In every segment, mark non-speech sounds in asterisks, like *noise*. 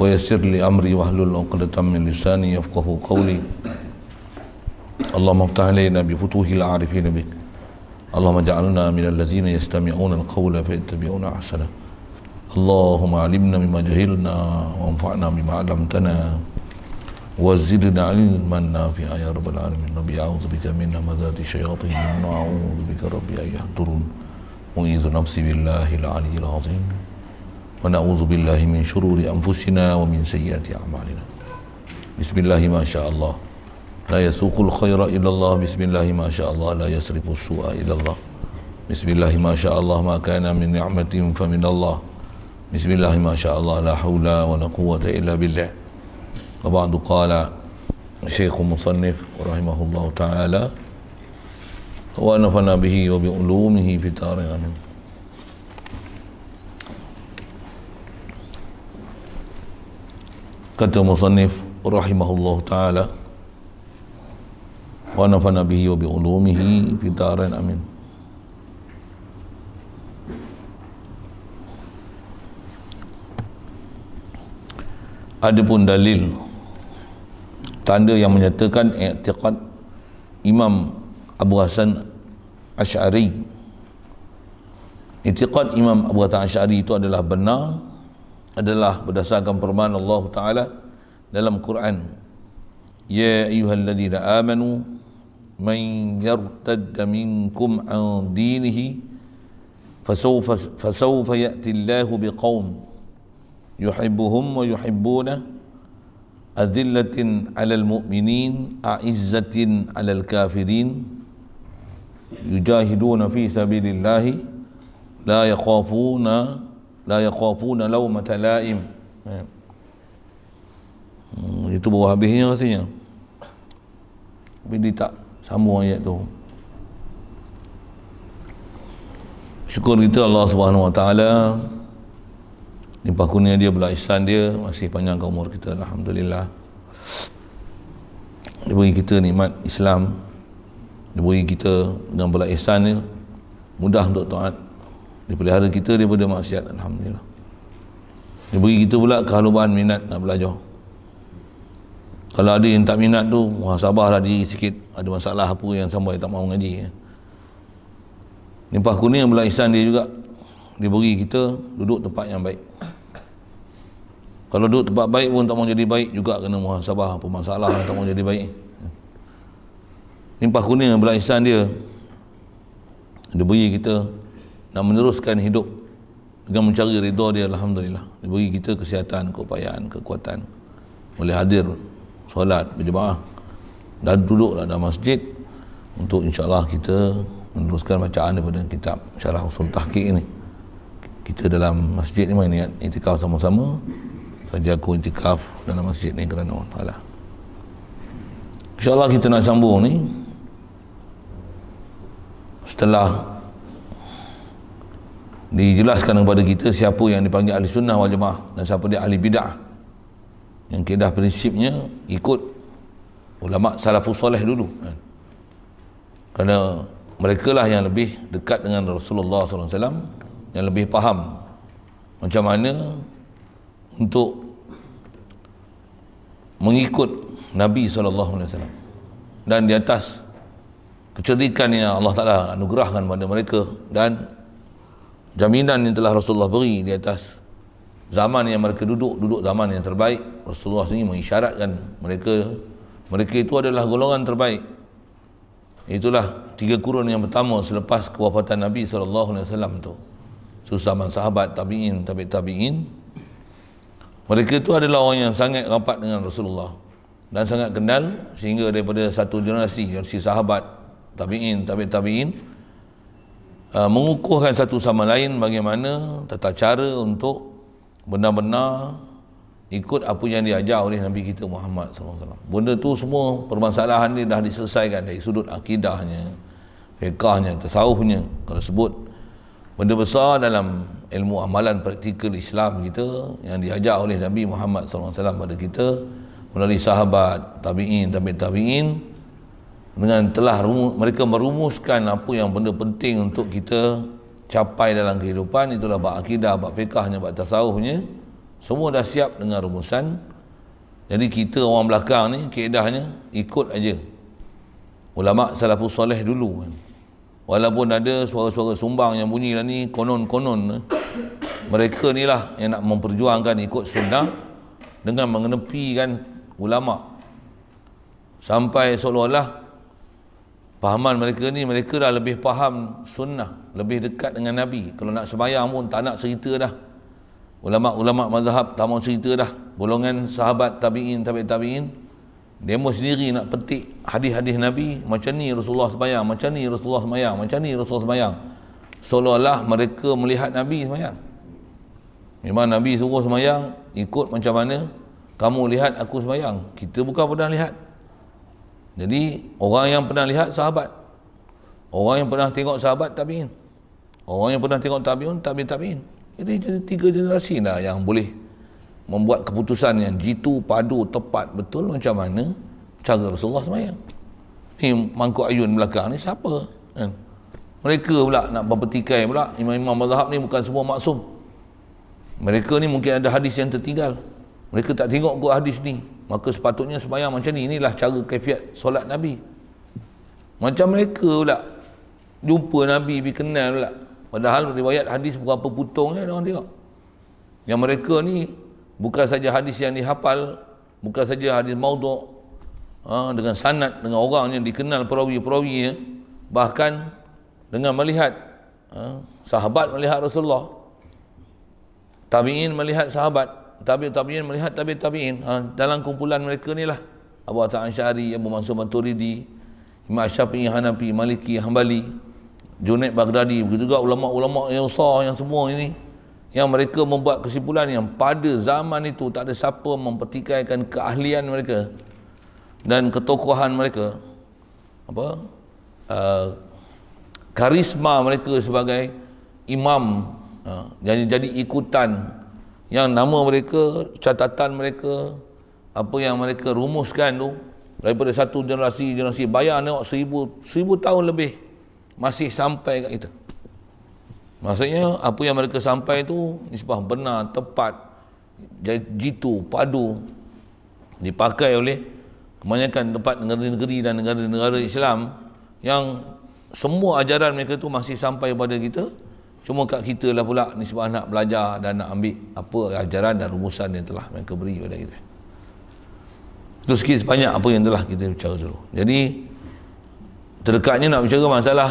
ويسر لي أمري واحلل عقدة من لساني يفقه قولي اللهم افتح علينا بفتوح العارفين بك اللهم اجعلنا من الذين يستمعون القول فيتبعون أحسنه اللهم علمنا مما جهلنا وانفعنا بما علمتنا وزدنا علما نافعا يا رب العالمين ربي أعوذ بك من همزات الشياطين وأعوذ بك ربي أن يحضرون أعيذ نفسي بالله العلي العظيم ونعوذ بالله من شرور أنفسنا ومن سيئات أعمالنا بسم الله ما شاء الله لا يسوق الخير إلا الله بسم الله ما شاء الله لا يصرف السوء إلا الله بسم الله ما شاء الله ما كان من نعمة فمن الله بسم الله ما شاء الله لا حول ولا قوة إلا بالله وبعد قال شيخ مصنف رحمه الله تعالى ونفنا به وبعلومه في دارنا منه kata musannif rahimahullah ta'ala wa nafana bihi wa bi'ulumihi fi darin amin Adapun dalil tanda yang menyatakan i'tiqad Imam Abu Hasan Asy'ari i'tiqad Imam Abu Hasan Asy'ari itu adalah benar adalah berdasarkan firman Allah Taala dalam Quran Ya ayyuhalladzina amanu man yartadda minkum an dinihi fasawfa fasawfa ya'ti Allahu biqaum yuhibbuhum wa yuhibbuna adillatin 'alal mu'minin a'izzatin 'alal kafirin yujahiduna fi sabilillahi la yakhafuna la yakhafuna laumata laim hmm, itu baru habisnya rasanya tapi dia tak sambung ayat tu syukur kita Allah subhanahu wa ta'ala limpah kurnia dia belah ihsan dia masih panjang umur kita Alhamdulillah dia bagi kita nikmat Islam dia bagi kita dengan belah ihsan ni mudah untuk taat dia pelihara kita daripada maksiat Alhamdulillah Dia beri kita pula kehaluban minat nak belajar Kalau ada yang tak minat tu Wah sabarlah diri sikit Ada masalah apa yang sampai tak mahu ngaji ya. Limpah kuning pula ihsan dia juga Dia beri kita duduk tempat yang baik kalau duduk tempat baik pun tak mau jadi baik juga kena muhasabah apa masalah tak mau jadi baik. Limpah kuning yang ihsan dia. Dia beri kita dan meneruskan hidup dengan mencari ridha dia alhamdulillah dia bagi kita kesihatan keupayaan kekuatan boleh hadir solat berjemaah dan duduklah dalam masjid untuk insyaallah kita meneruskan bacaan daripada kitab syarah usul tahqiq ini kita dalam masjid ni main itikaf sama-sama saja aku itikaf dalam masjid ni kerana Allah taala insyaallah kita nak sambung ni setelah dijelaskan kepada kita siapa yang dipanggil ahli sunnah wal jamaah dan siapa dia ahli bidah yang kedah prinsipnya ikut ulama salafus soleh dulu kan. kerana mereka lah yang lebih dekat dengan Rasulullah SAW yang lebih faham macam mana untuk mengikut Nabi SAW dan di atas kecerdikan yang Allah Ta'ala anugerahkan kepada mereka dan jaminan yang telah Rasulullah beri di atas zaman yang mereka duduk duduk zaman yang terbaik Rasulullah sendiri mengisyaratkan mereka mereka itu adalah golongan terbaik itulah tiga kurun yang pertama selepas kewafatan Nabi sallallahu alaihi wasallam tu susaman sahabat tabiin tabi tabiin mereka itu adalah orang yang sangat rapat dengan Rasulullah dan sangat kenal sehingga daripada satu generasi generasi sahabat tabiin tabi tabiin tabi uh, mengukuhkan satu sama lain bagaimana tata cara untuk benar-benar ikut apa yang diajar oleh Nabi kita Muhammad SAW. Benda tu semua permasalahan ni dah diselesaikan dari sudut akidahnya, fiqahnya, tasawufnya. Kalau sebut benda besar dalam ilmu amalan praktikal Islam kita yang diajar oleh Nabi Muhammad SAW pada kita melalui sahabat, tabi'in, tabi'in, tabi'in dengan telah rumus, mereka merumuskan apa yang benda penting untuk kita capai dalam kehidupan itulah bab akidah bab fiqahnya bab tasawufnya semua dah siap dengan rumusan jadi kita orang belakang ni kaedahnya ikut aja ulama salafus soleh dulu walaupun ada suara-suara sumbang yang bunyi lah ni konon-konon eh. mereka ni lah yang nak memperjuangkan ikut sunnah dengan mengenepikan ulama sampai seolah-olah Fahaman mereka ni mereka dah lebih faham sunnah, lebih dekat dengan Nabi. Kalau nak sembahyang pun tak nak cerita dah. Ulama-ulama mazhab tak mau cerita dah. Golongan sahabat tabi'in tabi' tabi'in demo sendiri nak petik hadis-hadis Nabi, macam ni Rasulullah sembahyang, macam ni Rasulullah sembahyang, macam ni Rasulullah sembahyang. Seolah-olah mereka melihat Nabi sembahyang. Memang Nabi suruh sembahyang ikut macam mana kamu lihat aku sembahyang. Kita bukan pernah lihat jadi orang yang pernah lihat sahabat orang yang pernah tengok sahabat tabi'in orang yang pernah tengok tabi'un tabi'in tabi'in jadi jadi tiga generasi dah yang boleh membuat keputusan yang jitu padu tepat betul macam mana cara Rasulullah semayang ni mangkuk ayun belakang ni siapa kan mereka pula nak berpetikai pula imam-imam mazhab ni bukan semua maksum mereka ni mungkin ada hadis yang tertinggal mereka tak tengok kot hadis ni maka sepatutnya semayang macam ni inilah cara kefiat solat Nabi macam mereka pula jumpa Nabi berkenal pula padahal riwayat hadis berapa putung je orang tengok yang mereka ni bukan saja hadis yang dihafal bukan saja hadis maudhu' ha, dengan sanad dengan orang yang dikenal perawi-perawi ya. bahkan dengan melihat ha, sahabat melihat Rasulullah tabi'in melihat sahabat tabi tabiin melihat tabi tabiin ha, dalam kumpulan mereka ni lah Abu Atta Ansyari, Abu Mansur Maturidi Imam Syafi'i, Hanafi, Maliki, Hanbali Junaid Baghdadi begitu juga ulama-ulama yang sah yang semua ini yang mereka membuat kesimpulan yang pada zaman itu tak ada siapa mempertikaikan keahlian mereka dan ketokohan mereka apa uh, karisma mereka sebagai imam uh, jadi jadi ikutan yang nama mereka, catatan mereka, apa yang mereka rumuskan tu daripada satu generasi generasi bayar nak seribu seribu tahun lebih masih sampai kat kita. Maksudnya apa yang mereka sampai tu nisbah benar, tepat, jadi jitu, padu dipakai oleh kebanyakan tempat negeri-negeri dan negara-negara Islam yang semua ajaran mereka tu masih sampai kepada kita Cuma kat kita lah pula ni sebab nak belajar dan nak ambil apa ajaran dan rumusan yang telah mereka beri kepada kita. Itu sikit sebanyak apa yang telah kita bicara dulu. Jadi terdekatnya nak bicara masalah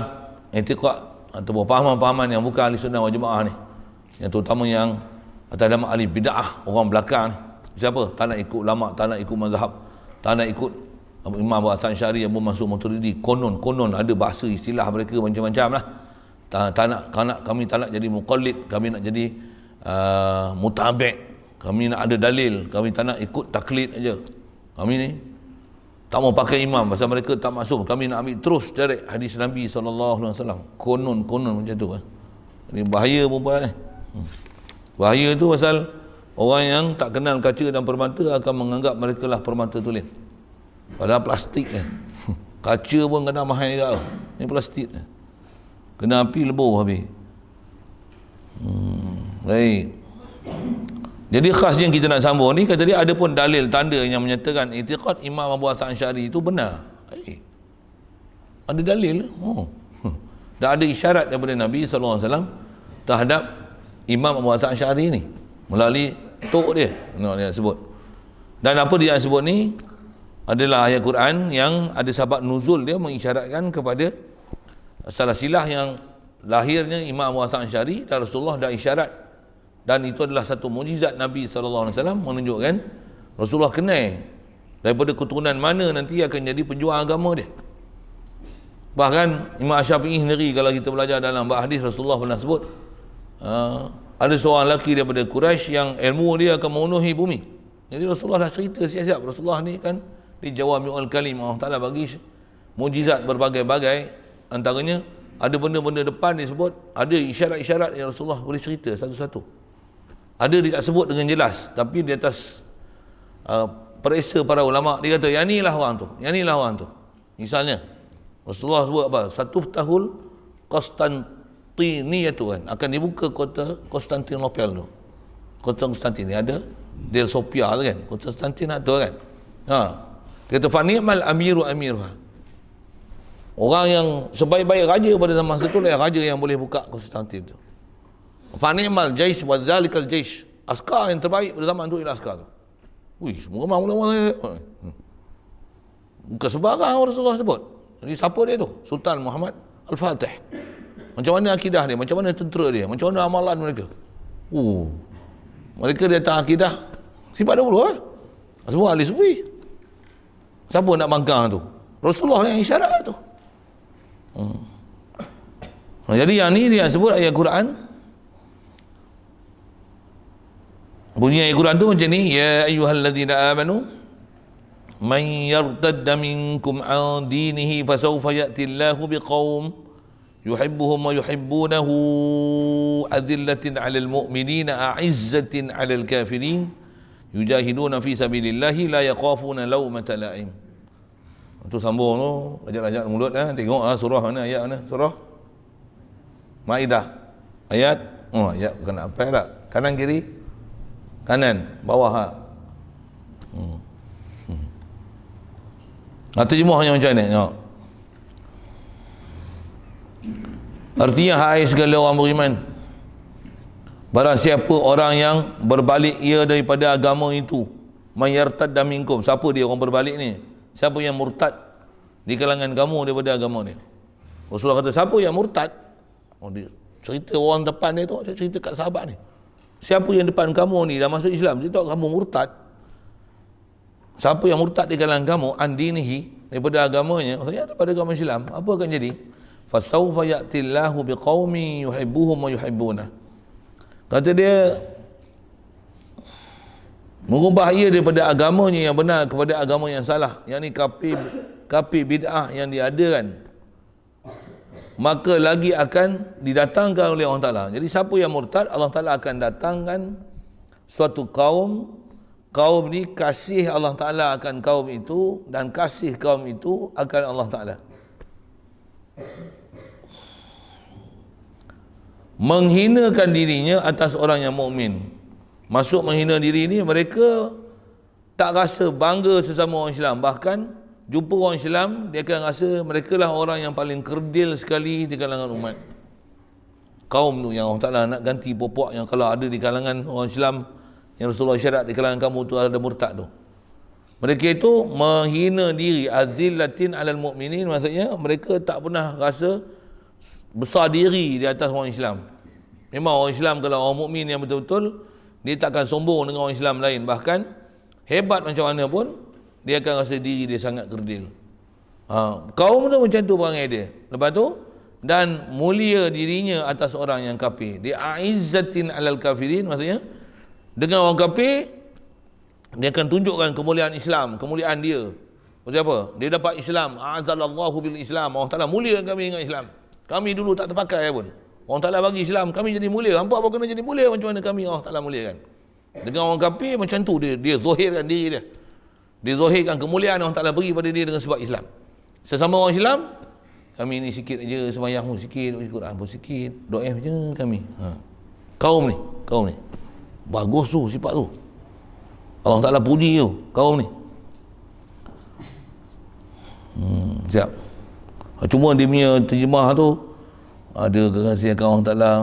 etikat atau pahaman-pahaman yang bukan ahli sunnah wal jemaah ni. Yang terutama yang atas nama ahli bid'ah orang belakang Siapa? Tak nak ikut ulama, tak nak ikut mazhab, tak nak ikut Imam Abu Hasan Syari, Abu Mansur Maturidi. Konon-konon ada bahasa istilah mereka macam-macam lah tak, tak nak, tak nak, kami tak nak jadi muqallid, kami nak jadi uh, mutabek, kami nak ada dalil, kami tak nak ikut taklid aja. Kami ni tak mau pakai imam pasal mereka tak masuk. Kami nak ambil terus dari hadis Nabi SAW Konon-konon macam tu eh. Ini bahaya perempuan ni. Eh. Hmm. Bahaya tu pasal orang yang tak kenal kaca dan permata akan menganggap mereka lah permata tulen. Padahal plastik eh. *laughs* Kaca pun kena mahal juga. Ini plastik eh kena api lebur habis hmm, baik jadi khas yang kita nak sambung ni kata dia ada pun dalil tanda yang menyatakan itiqad Imam Abu Hasan Syari itu benar baik. ada dalil oh. Hmm. dan ada isyarat daripada Nabi SAW terhadap Imam Abu Hasan Syari ni melalui tok dia yang dia sebut dan apa dia sebut ni adalah ayat Quran yang ada sahabat nuzul dia mengisyaratkan kepada salah silah yang lahirnya Imam Abu Hasan Syari dan Rasulullah dah isyarat dan itu adalah satu mujizat Nabi SAW menunjukkan Rasulullah kenal daripada keturunan mana nanti akan jadi penjual agama dia bahkan Imam Syafi'i sendiri kalau kita belajar dalam bahadis Rasulullah pernah sebut ah, ada seorang lelaki daripada Quraisy yang ilmu dia akan memenuhi bumi jadi Rasulullah dah cerita siap-siap Rasulullah ni kan dia jawab Mu'al Kalim Allah Ta'ala bagi mujizat berbagai-bagai antaranya ada benda-benda depan disebut ada isyarat-isyarat yang Rasulullah boleh cerita satu-satu ada dia tak sebut dengan jelas tapi di atas uh, periksa para ulama dia kata yang inilah orang tu yang inilah orang tu misalnya Rasulullah sebut apa satu tahun Konstantin tu kan akan dibuka kota Konstantinopel tu kota Konstantin ni ada Del Sopia tu kan Konstantin tu kan ha dia kata fani'mal amiru amiruha Orang yang sebaik-baik raja pada zaman itu adalah raja yang boleh buka Konstantin itu. Fanimal jais wa zalikal jais. Askar yang terbaik pada zaman itu ialah askar itu. Wih, semua orang mula mula Bukan sebarang orang Rasulullah sebut. Jadi siapa dia tu? Sultan Muhammad Al-Fatih. Macam mana akidah dia? Macam mana tentera dia? Macam mana amalan mereka? Uh. Mereka dia tak akidah. Sifat 20 eh. Semua ahli sufi. Siapa nak bangkang tu? Rasulullah yang isyarat tu. Hmm. Jadi yang ni dia sebut ayat Quran. Bunyi ayat Quran tu macam ni, ya ayyuhallazina amanu man yartadda minkum an dinihi fasawfa ya'ti Allahu biqaum yuhibbuhum wa yuhibbunahu adillatin 'alal mu'minina a'izzatin 'alal kafirin yujahiduna fi sabilillahi la yaqafuna lawmata la'im tu sambung tu ajak-ajak mulut eh tengok ah surah mana ayat mana surah maidah ayat oh ayat bukan apa tak kanan kiri kanan bawah ha hmm. hmm. hanya ah, macam ni tengok artinya hai segala orang beriman barang siapa orang yang berbalik ia daripada agama itu mayartad damingkum siapa dia orang berbalik ni siapa yang murtad di kalangan kamu daripada agama ni Rasulullah kata siapa yang murtad oh, dia cerita orang depan dia tu cerita kat sahabat ni siapa yang depan kamu ni dah masuk Islam dia tahu kamu murtad siapa yang murtad di kalangan kamu andinihi daripada agamanya maksudnya ya, daripada agama Islam apa akan jadi fasawfa ya'tillahu biqawmi yuhibbuhum wa yuhibbuna kata dia Mengubah ia daripada agamanya yang benar kepada agama yang salah. Yang ni kapi, kapi bid'ah yang diadakan. Maka lagi akan didatangkan oleh Allah Ta'ala. Jadi siapa yang murtad, Allah Ta'ala akan datangkan suatu kaum. Kaum ini kasih Allah Ta'ala akan kaum itu. Dan kasih kaum itu akan Allah Ta'ala. Menghinakan dirinya atas orang yang mukmin masuk menghina diri ni mereka tak rasa bangga sesama orang Islam bahkan jumpa orang Islam dia akan rasa mereka lah orang yang paling kerdil sekali di kalangan umat kaum tu yang Allah Ta'ala nak ganti popok yang kalau ada di kalangan orang Islam yang Rasulullah syarat di kalangan kamu tu ada murtad tu mereka itu menghina diri azillatin alal mu'minin maksudnya mereka tak pernah rasa besar diri di atas orang Islam memang orang Islam kalau orang mukmin yang betul-betul dia takkan sombong dengan orang Islam lain bahkan hebat macam mana pun dia akan rasa diri dia sangat kerdil ha, kaum tu macam tu perangai dia lepas tu dan mulia dirinya atas orang yang kafir dia aizzatin alal kafirin maksudnya dengan orang kafir dia akan tunjukkan kemuliaan Islam kemuliaan dia maksudnya apa dia dapat Islam azalallahu bil Islam Allah Ta'ala mulia kami dengan Islam kami dulu tak terpakai pun Orang Ta'ala bagi Islam, kami jadi mulia. Hampa apa kena jadi mulia macam mana kami Allah mulia kan Dengan orang kafir macam tu dia, dia zahirkan diri dia. Dia zahirkan kemuliaan Allah Ta'ala beri pada dia dengan sebab Islam. Sesama orang Islam, kami ni sikit aja semayang pun sikit, doa Quran pun sikit, doa aja kami. Ha. Kaum ni, kaum ni. Bagus tu sifat tu. Allah taklah puji tu, kaum ni. Hmm, siap. Cuma dia punya terjemah tu, ada rahsia kau Allah Taala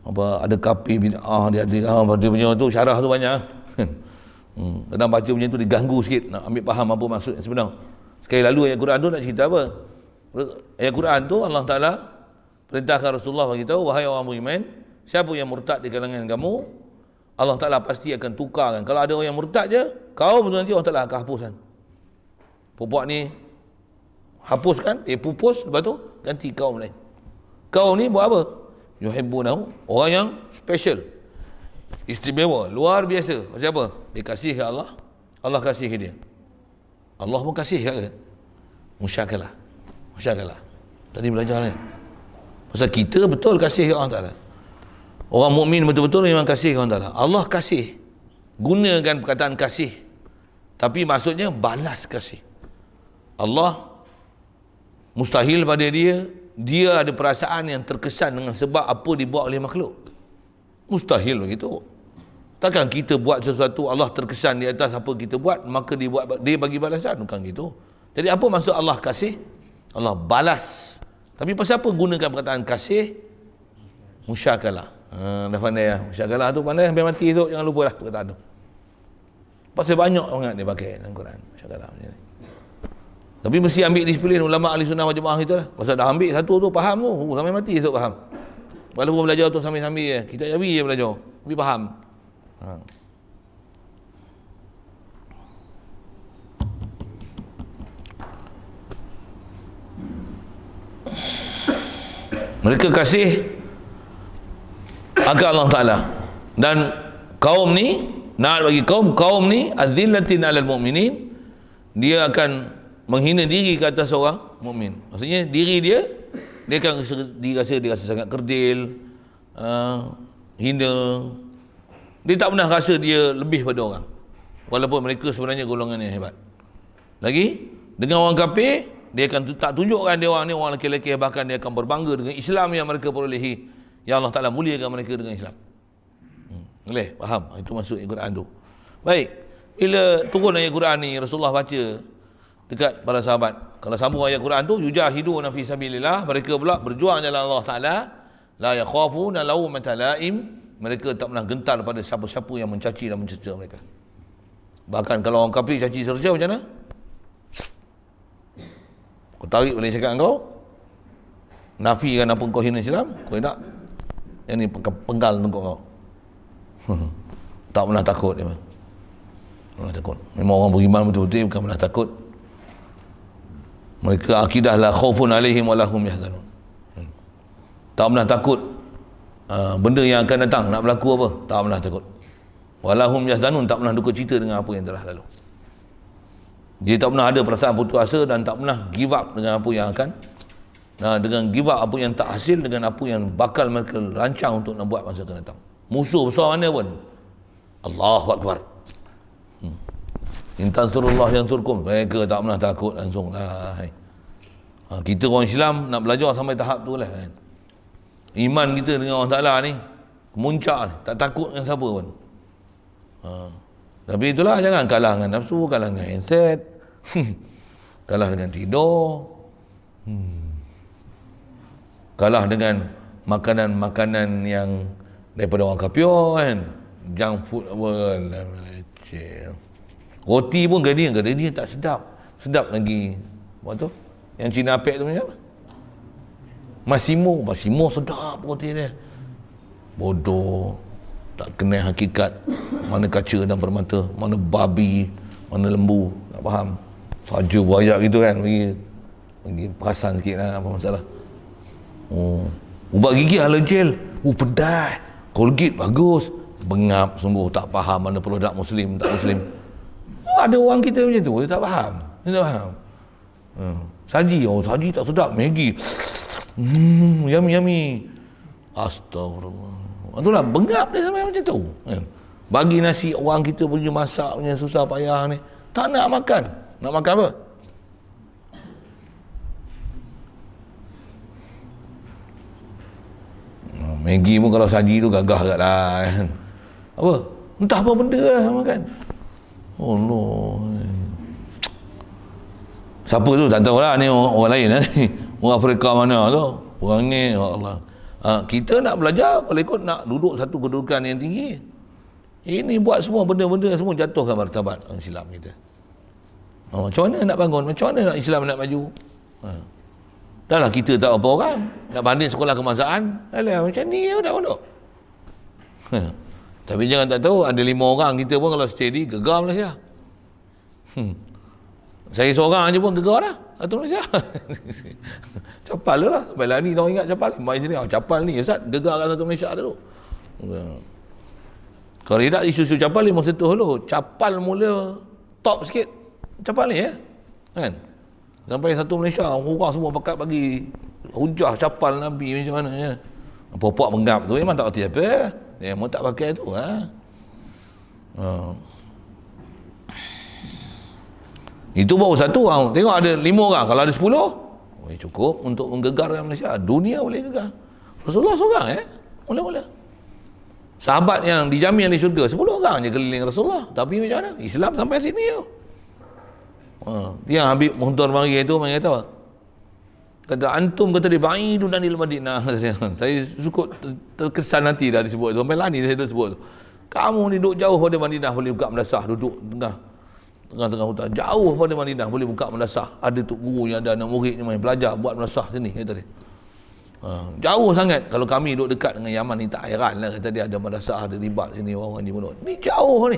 apa ada kapi bid'ah dia ada apa ah, dia punya tu syarah tu banyak *laughs* hmm kadang baca punya tu diganggu sikit nak ambil faham apa maksud yang sebenar sekali lalu ayat Quran tu nak cerita apa ayat Quran tu Allah Taala perintahkan Rasulullah bagi tahu wahai orang beriman siapa yang murtad di kalangan kamu Allah Taala pasti akan tukarkan kalau ada orang yang murtad je kau betul nanti Allah Taala akan hapuskan perempuan ni hapuskan dia pupus lepas tu ganti kaum lain kau ni buat apa yuhibbunahu orang yang special istimewa luar biasa macam apa dia kasih ke Allah Allah kasih ke dia Allah pun kasih ke musyakalah musyakalah tadi belajar ni pasal kita betul kasih ke Allah Ta'ala orang mukmin betul-betul memang kasih ke Allah Ta'ala Allah kasih gunakan perkataan kasih tapi maksudnya balas kasih Allah mustahil pada dia dia ada perasaan yang terkesan dengan sebab apa dibuat oleh makhluk mustahil begitu takkan kita buat sesuatu Allah terkesan di atas apa kita buat maka dia buat dia bagi balasan bukan gitu jadi apa maksud Allah kasih Allah balas tapi pasal apa gunakan perkataan kasih musyakalah ha, dah pandai lah ya. musyakalah tu pandai sampai mati esok jangan lupa lah perkataan tu pasal banyak orang dia pakai dalam Quran musyakalah macam ni tapi mesti ambil disiplin ulama ahli sunnah wal jemaah kita. Pasal dah ambil satu tu faham tu, oh, sampai mati esok faham. Walaupun belajar tu sambil-sambil je, kita jawi je belajar. Tapi faham. Ha. Mereka kasih agar Allah Ta'ala dan kaum ni nak bagi kaum kaum ni azillatin alal mu'minin dia akan menghina diri ke atas orang mukmin. Maksudnya diri dia dia akan rasa, dia rasa dia rasa sangat kerdil, uh, hina. Dia tak pernah rasa dia lebih pada orang. Walaupun mereka sebenarnya golongan yang hebat. Lagi dengan orang kafir dia akan tak tunjukkan dia orang ni orang lelaki-lelaki bahkan dia akan berbangga dengan Islam yang mereka perolehi. yang Allah Taala muliakan mereka dengan Islam. Hmm. Boleh faham? Itu maksud Al-Quran tu. Baik. Bila turun ayat Quran ni Rasulullah baca dekat para sahabat. Kalau sambung ayat Quran tu yujahidu na fi sabilillah, mereka pula berjuang jalan Allah Taala. La yakhafu na lau matalaim, mereka tak pernah gentar pada siapa-siapa yang mencaci dan mencerca mereka. Bahkan kalau orang kafir caci serja macam mana? Kau tarik boleh cakap kau? nafi Nafikan apa kau hina Islam? Kau nak? Yang ni penggal tengok kau. *laughs* tak pernah takut dia. Tak takut. Memang orang beriman betul-betul bukan pernah takut mereka akidah la khawfun alaihim wa lahum yahzanun tak pernah takut ah, benda yang akan datang nak berlaku apa tak pernah takut walahum yahzanun tak pernah duka cita dengan apa yang telah lalu dia tak pernah ada perasaan putus asa dan tak pernah give up dengan apa yang akan nah, dengan give up apa yang tak hasil dengan apa yang bakal mereka rancang untuk nak buat masa akan datang musuh besar mana pun Allahu Akbar Intan suruh Allah yang surkum. Mereka eh, tak pernah takut langsung lah. Ha, kita orang Islam nak belajar sampai tahap tu lah. Kan? Iman kita dengan Allah Ta'ala ni. Muncak ni. Tak takut dengan siapa pun. Ha. Tapi itulah jangan kalah dengan nafsu. Kalah dengan handset. *laughs* kalah dengan tidur. Hmm. Kalah dengan makanan-makanan yang daripada orang kapur kan. Junk food. Well, Cik. Roti pun gadi yang gadi tak sedap. Sedap lagi. Apa tu? Yang Cina Apek tu macam apa? Masimo. Masimo sedap roti dia. Bodoh. Tak kena hakikat. Mana kaca dan permata. Mana babi. Mana lembu. Tak faham. Saja buaya gitu kan. Pergi, pergi perasan sikit lah. Apa masalah. Oh. Ubat gigi halajil. Oh pedas. kolgit bagus. Bengap sungguh. Tak faham mana produk muslim. Tak muslim ada orang kita macam tu? Dia tak faham. Dia tak faham. Hmm. Saji. Oh, saji tak sedap. Maggi. Hmm, yummy, yummy. Astagfirullah. Itulah, ah, bengap dia sampai macam tu. Hmm. Bagi nasi orang kita punya masak punya susah payah ni. Tak nak makan. Nak makan apa? Hmm, Maggie, pun kalau saji tu gagah agak lah kan. Apa? Entah apa benda lah makan. Allah. Oh, Siapa tu? Tak tahulah ni orang, orang lain eh? *laughs* Orang Afrika mana tu? Orang ni ya Allah. Ha, kita nak belajar kalau ikut nak duduk satu kedudukan yang tinggi. Ini buat semua benda-benda semua jatuhkan martabat orang Islam kita. Ha, macam mana nak bangun? Macam mana nak Islam nak maju? Ha. Dahlah kita tak apa orang. Nak banding sekolah kemasaan. Alah macam ni dah bodoh. Ha. Tapi jangan tak tahu, ada lima orang kita pun kalau steady, gegar Malaysia. Hmm. Saya seorang aja pun gegar dah. satu Malaysia. *laughs* capal lah. Bila ni orang ingat capal. Mak sini, oh, ah, capal ni. Ustaz, gegar kat satu Malaysia dulu. Hmm. Kalau tidak isu-isu capal ni masa tu dulu. Capal mula top sikit. Capal ni ya. Eh? Kan? Sampai satu Malaysia orang semua pakat bagi hujah capal Nabi macam mana ya. Eh? Popok menggap tu memang tak kerti apa. Eh? Yang mau tak pakai tu ha? Ha. Itu baru satu ha? Tengok ada lima orang Kalau ada sepuluh Boleh cukup untuk menggegarkan Malaysia Dunia boleh gegar Rasulullah seorang eh Boleh boleh Sahabat yang dijamin oleh syurga Sepuluh orang je keliling Rasulullah Tapi macam mana Islam sampai sini tu ha. Yang Habib Muntur Mari itu Mereka kata kata antum kata dia dan di madinah saya, saya cukup terkesan nanti dah disebut sampai lah ni saya dah sebut kamu ni duduk jauh pada madinah boleh buka madrasah duduk tengah tengah-tengah hutan jauh pada madinah boleh buka madrasah ada tok guru yang ada anak murid yang main belajar buat madrasah sini kata dia Ha, jauh sangat kalau kami duduk dekat dengan Yaman ni tak hairan lah kata dia ada madrasah ada ribat sini orang-orang ni bunuh ni jauh ni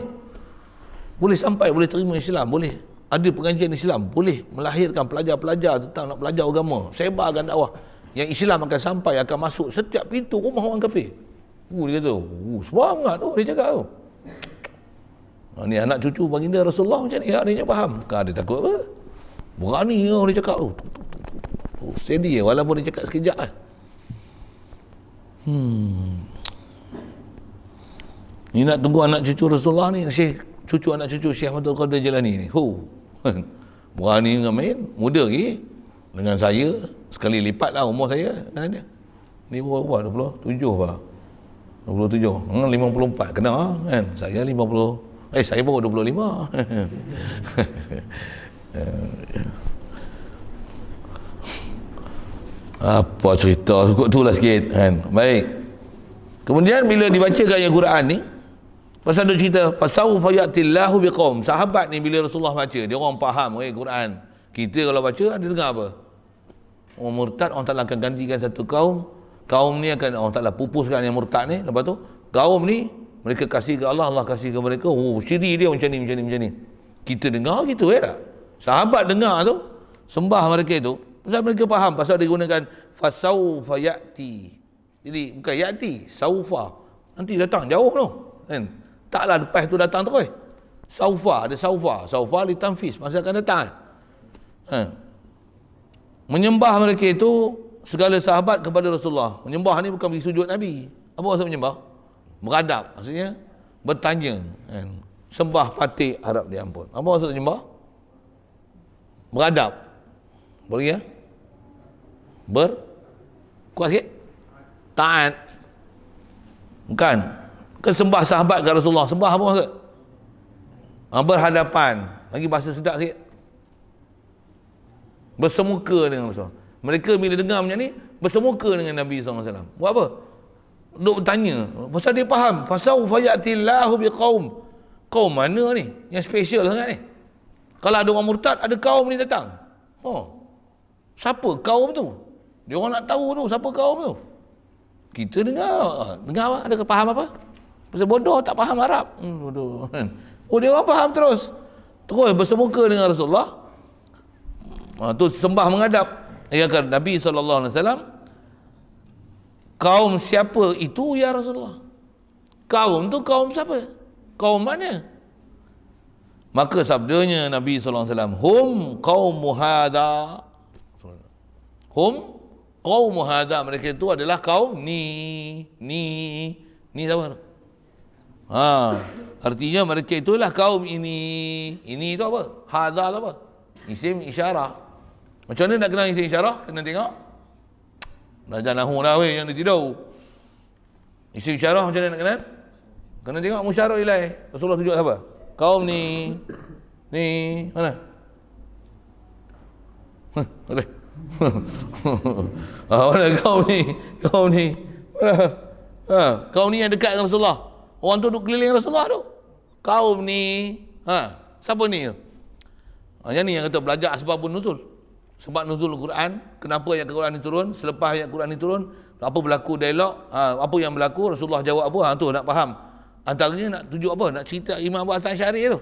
boleh sampai boleh terima Islam boleh ada pengajian Islam boleh melahirkan pelajar-pelajar tentang nak belajar agama sebarkan dakwah yang Islam akan sampai akan masuk setiap pintu rumah orang kafir uh, dia kata uh, semangat tu dia cakap tu ha, ni anak cucu baginda Rasulullah macam ni ya, dia faham kan dia takut apa berani orang dia cakap tu oh, steady ya, walaupun dia cakap sekejap lah. hmm ni nak tunggu anak cucu Rasulullah ni Syekh cucu anak cucu Syekh Abdul Qadir Jalani ni. Huh. Kan? berani nak main muda lagi dengan saya sekali lipat lah umur saya dengan dia ni berapa 27 apa 27 hmm, 54 kena kan saya 50 eh saya baru 25 *laughs* apa cerita cukup tu lah sikit kan baik kemudian bila dibacakan yang Quran ni Pasal dia cerita, pasau fayatillahu biqaum. Sahabat ni bila Rasulullah baca, dia orang faham eh Quran. Kita kalau baca, ada dengar apa? Orang murtad, orang Ta'ala akan gantikan satu kaum. Kaum ni akan, orang taklah pupuskan yang murtad ni. Lepas tu, kaum ni, mereka kasih ke Allah, Allah kasih ke mereka. Oh, ciri dia macam ni, macam ni, macam ni. Kita dengar gitu, eh tak? Sahabat dengar tu, sembah mereka tu. Pasal mereka faham, pasal dia gunakan, fasau fayati. Jadi, bukan yati, saufa. Nanti datang jauh tu. Kan? Eh? taklah lepas tu datang terus saufa ada saufa saufa li tanfis masa akan datang ha. menyembah mereka itu segala sahabat kepada Rasulullah menyembah ni bukan bagi sujud Nabi apa maksud menyembah beradab maksudnya bertanya ha. sembah fatih harap diampun apa maksud menyembah beradab boleh ya ber kuat sikit taat bukan ke kan sembah sahabat ke Rasulullah sembah apa maksud ha, berhadapan lagi bahasa sedap sikit bersemuka dengan Rasul mereka bila dengar macam ni bersemuka dengan Nabi SAW buat apa duduk bertanya pasal dia faham pasal fayatillahu biqaum kaum mana ni yang special sangat ni kalau ada orang murtad ada kaum ni datang oh siapa kaum tu dia orang nak tahu tu siapa kaum tu kita dengar dengar apa ada faham apa Pasal bodoh tak faham Arab. Hmm, bodoh. Kan? Oh dia orang faham terus. Terus bersemuka dengan Rasulullah. Ha, tu sembah menghadap. Ya kan Nabi SAW. Kaum siapa itu ya Rasulullah. Kaum tu kaum siapa? Kaum mana? Maka sabdanya Nabi SAW. Hum kaum muhada. Hum kaum muhada. Mereka itu adalah kaum ni. Ni. Ni siapa? Ni. Ha. Artinya mereka itulah kaum ini. Ini itu apa? Hadha apa? Isim isyarah. Macam mana nak kenal isim isyarah? Kena tengok. Belajar nahu lah weh yang dia tidur. Isim isyarah macam mana nak kenal? Kena tengok musyarah ilai. Rasulullah tunjuk apa? Kaum ni. Ni. Mana? Huh, ha, *laughs* ah, mana kaum ni? Kaum ni. Mana? Ha, kaum ni yang dekat dengan Rasulullah. Orang tu duduk keliling Rasulullah tu. Kaum ni. Ha, siapa ni? Ha, yang ni yang kata belajar sebab pun nuzul. Sebab nuzul Quran. Kenapa ayat Quran ni turun? Selepas ayat Quran ni turun. Apa berlaku dialog? Ha, apa yang berlaku? Rasulullah jawab apa? Ha, tu nak faham. Antaranya nak tunjuk apa? Nak cerita Imam Abu Hasan Syari tu.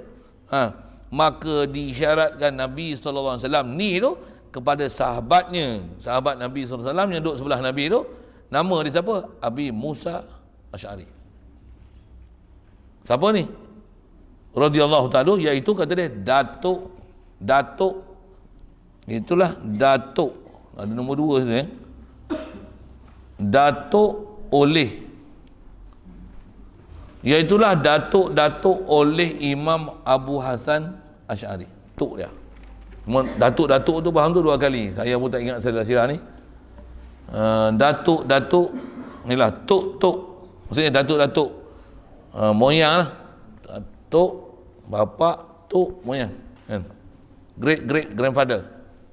Ha, maka diisyaratkan Nabi SAW ni tu kepada sahabatnya. Sahabat Nabi SAW yang duduk sebelah Nabi tu. Nama dia siapa? Abi Musa Asyari. Ha. Siapa ni? Radiyallahu ta'ala iaitu kata dia Datuk Datuk Itulah Datuk Ada nombor dua sini eh? Datuk oleh Iaitulah Datuk-Datuk oleh Imam Abu Hasan Ash'ari Tuk dia Datuk-Datuk tu faham tu dua kali Saya pun tak ingat saya dah sirah ni uh, Datuk-Datuk Inilah tuk tuk, Maksudnya Datuk-Datuk uh, moyang lah. Ah, tok, bapak, tok, moyang. Kan? Great, great, grandfather.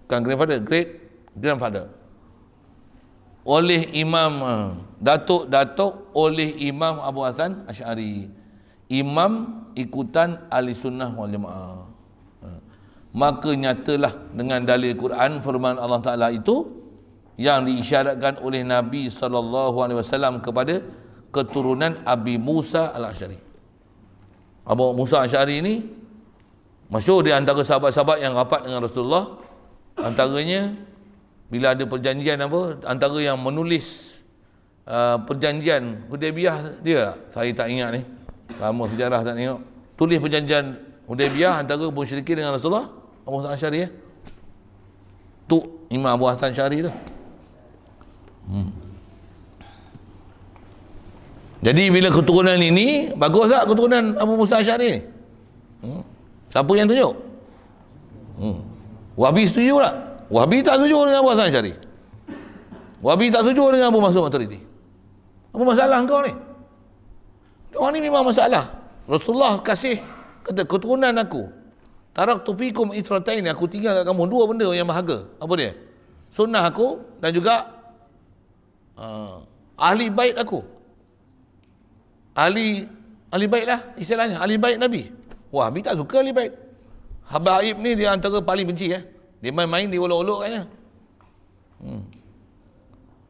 Bukan grandfather, great, grandfather. Oleh Imam uh, Datuk, Datuk, oleh Imam Abu Hasan Ash'ari. Imam ikutan Ahli Sunnah wal Jamaah. Uh, maka nyatalah dengan dalil Quran firman Allah Ta'ala itu yang diisyaratkan oleh Nabi SAW kepada keturunan Abi Musa Al-Ashari. Abu Musa Al-Ashari ini masyur di antara sahabat-sahabat yang rapat dengan Rasulullah. Antaranya bila ada perjanjian apa, antara yang menulis uh, perjanjian Hudaybiyah dia tak? Saya tak ingat ni. Lama sejarah tak tengok. Tulis perjanjian Hudaybiyah antara musyrikin dengan Rasulullah. Abu Hasan Syari ya. Tu Imam Abu Hasan Syari tu. Hmm. Jadi bila keturunan ini bagus tak keturunan Abu Musa Asy'ari ni? Hmm? Siapa yang tunjuk? Hmm. Wahabi setuju tak? Wahabi tak setuju dengan Abu Hasan Asy'ari. Wahabi tak setuju dengan Abu Mas'ud Maturidi. Apa masalah kau ni? Orang ni memang masalah. Rasulullah kasih kata keturunan aku Tarak tufikum isratain aku tinggal kat kamu dua benda yang berharga. Apa dia? Sunnah aku dan juga uh, ahli baik aku. Ali, ahli baiklah istilahnya Ali baik Nabi wah Nabi tak suka Ali baik Habaib ni dia antara paling benci eh. dia main-main dia olok-olok katnya eh. hmm.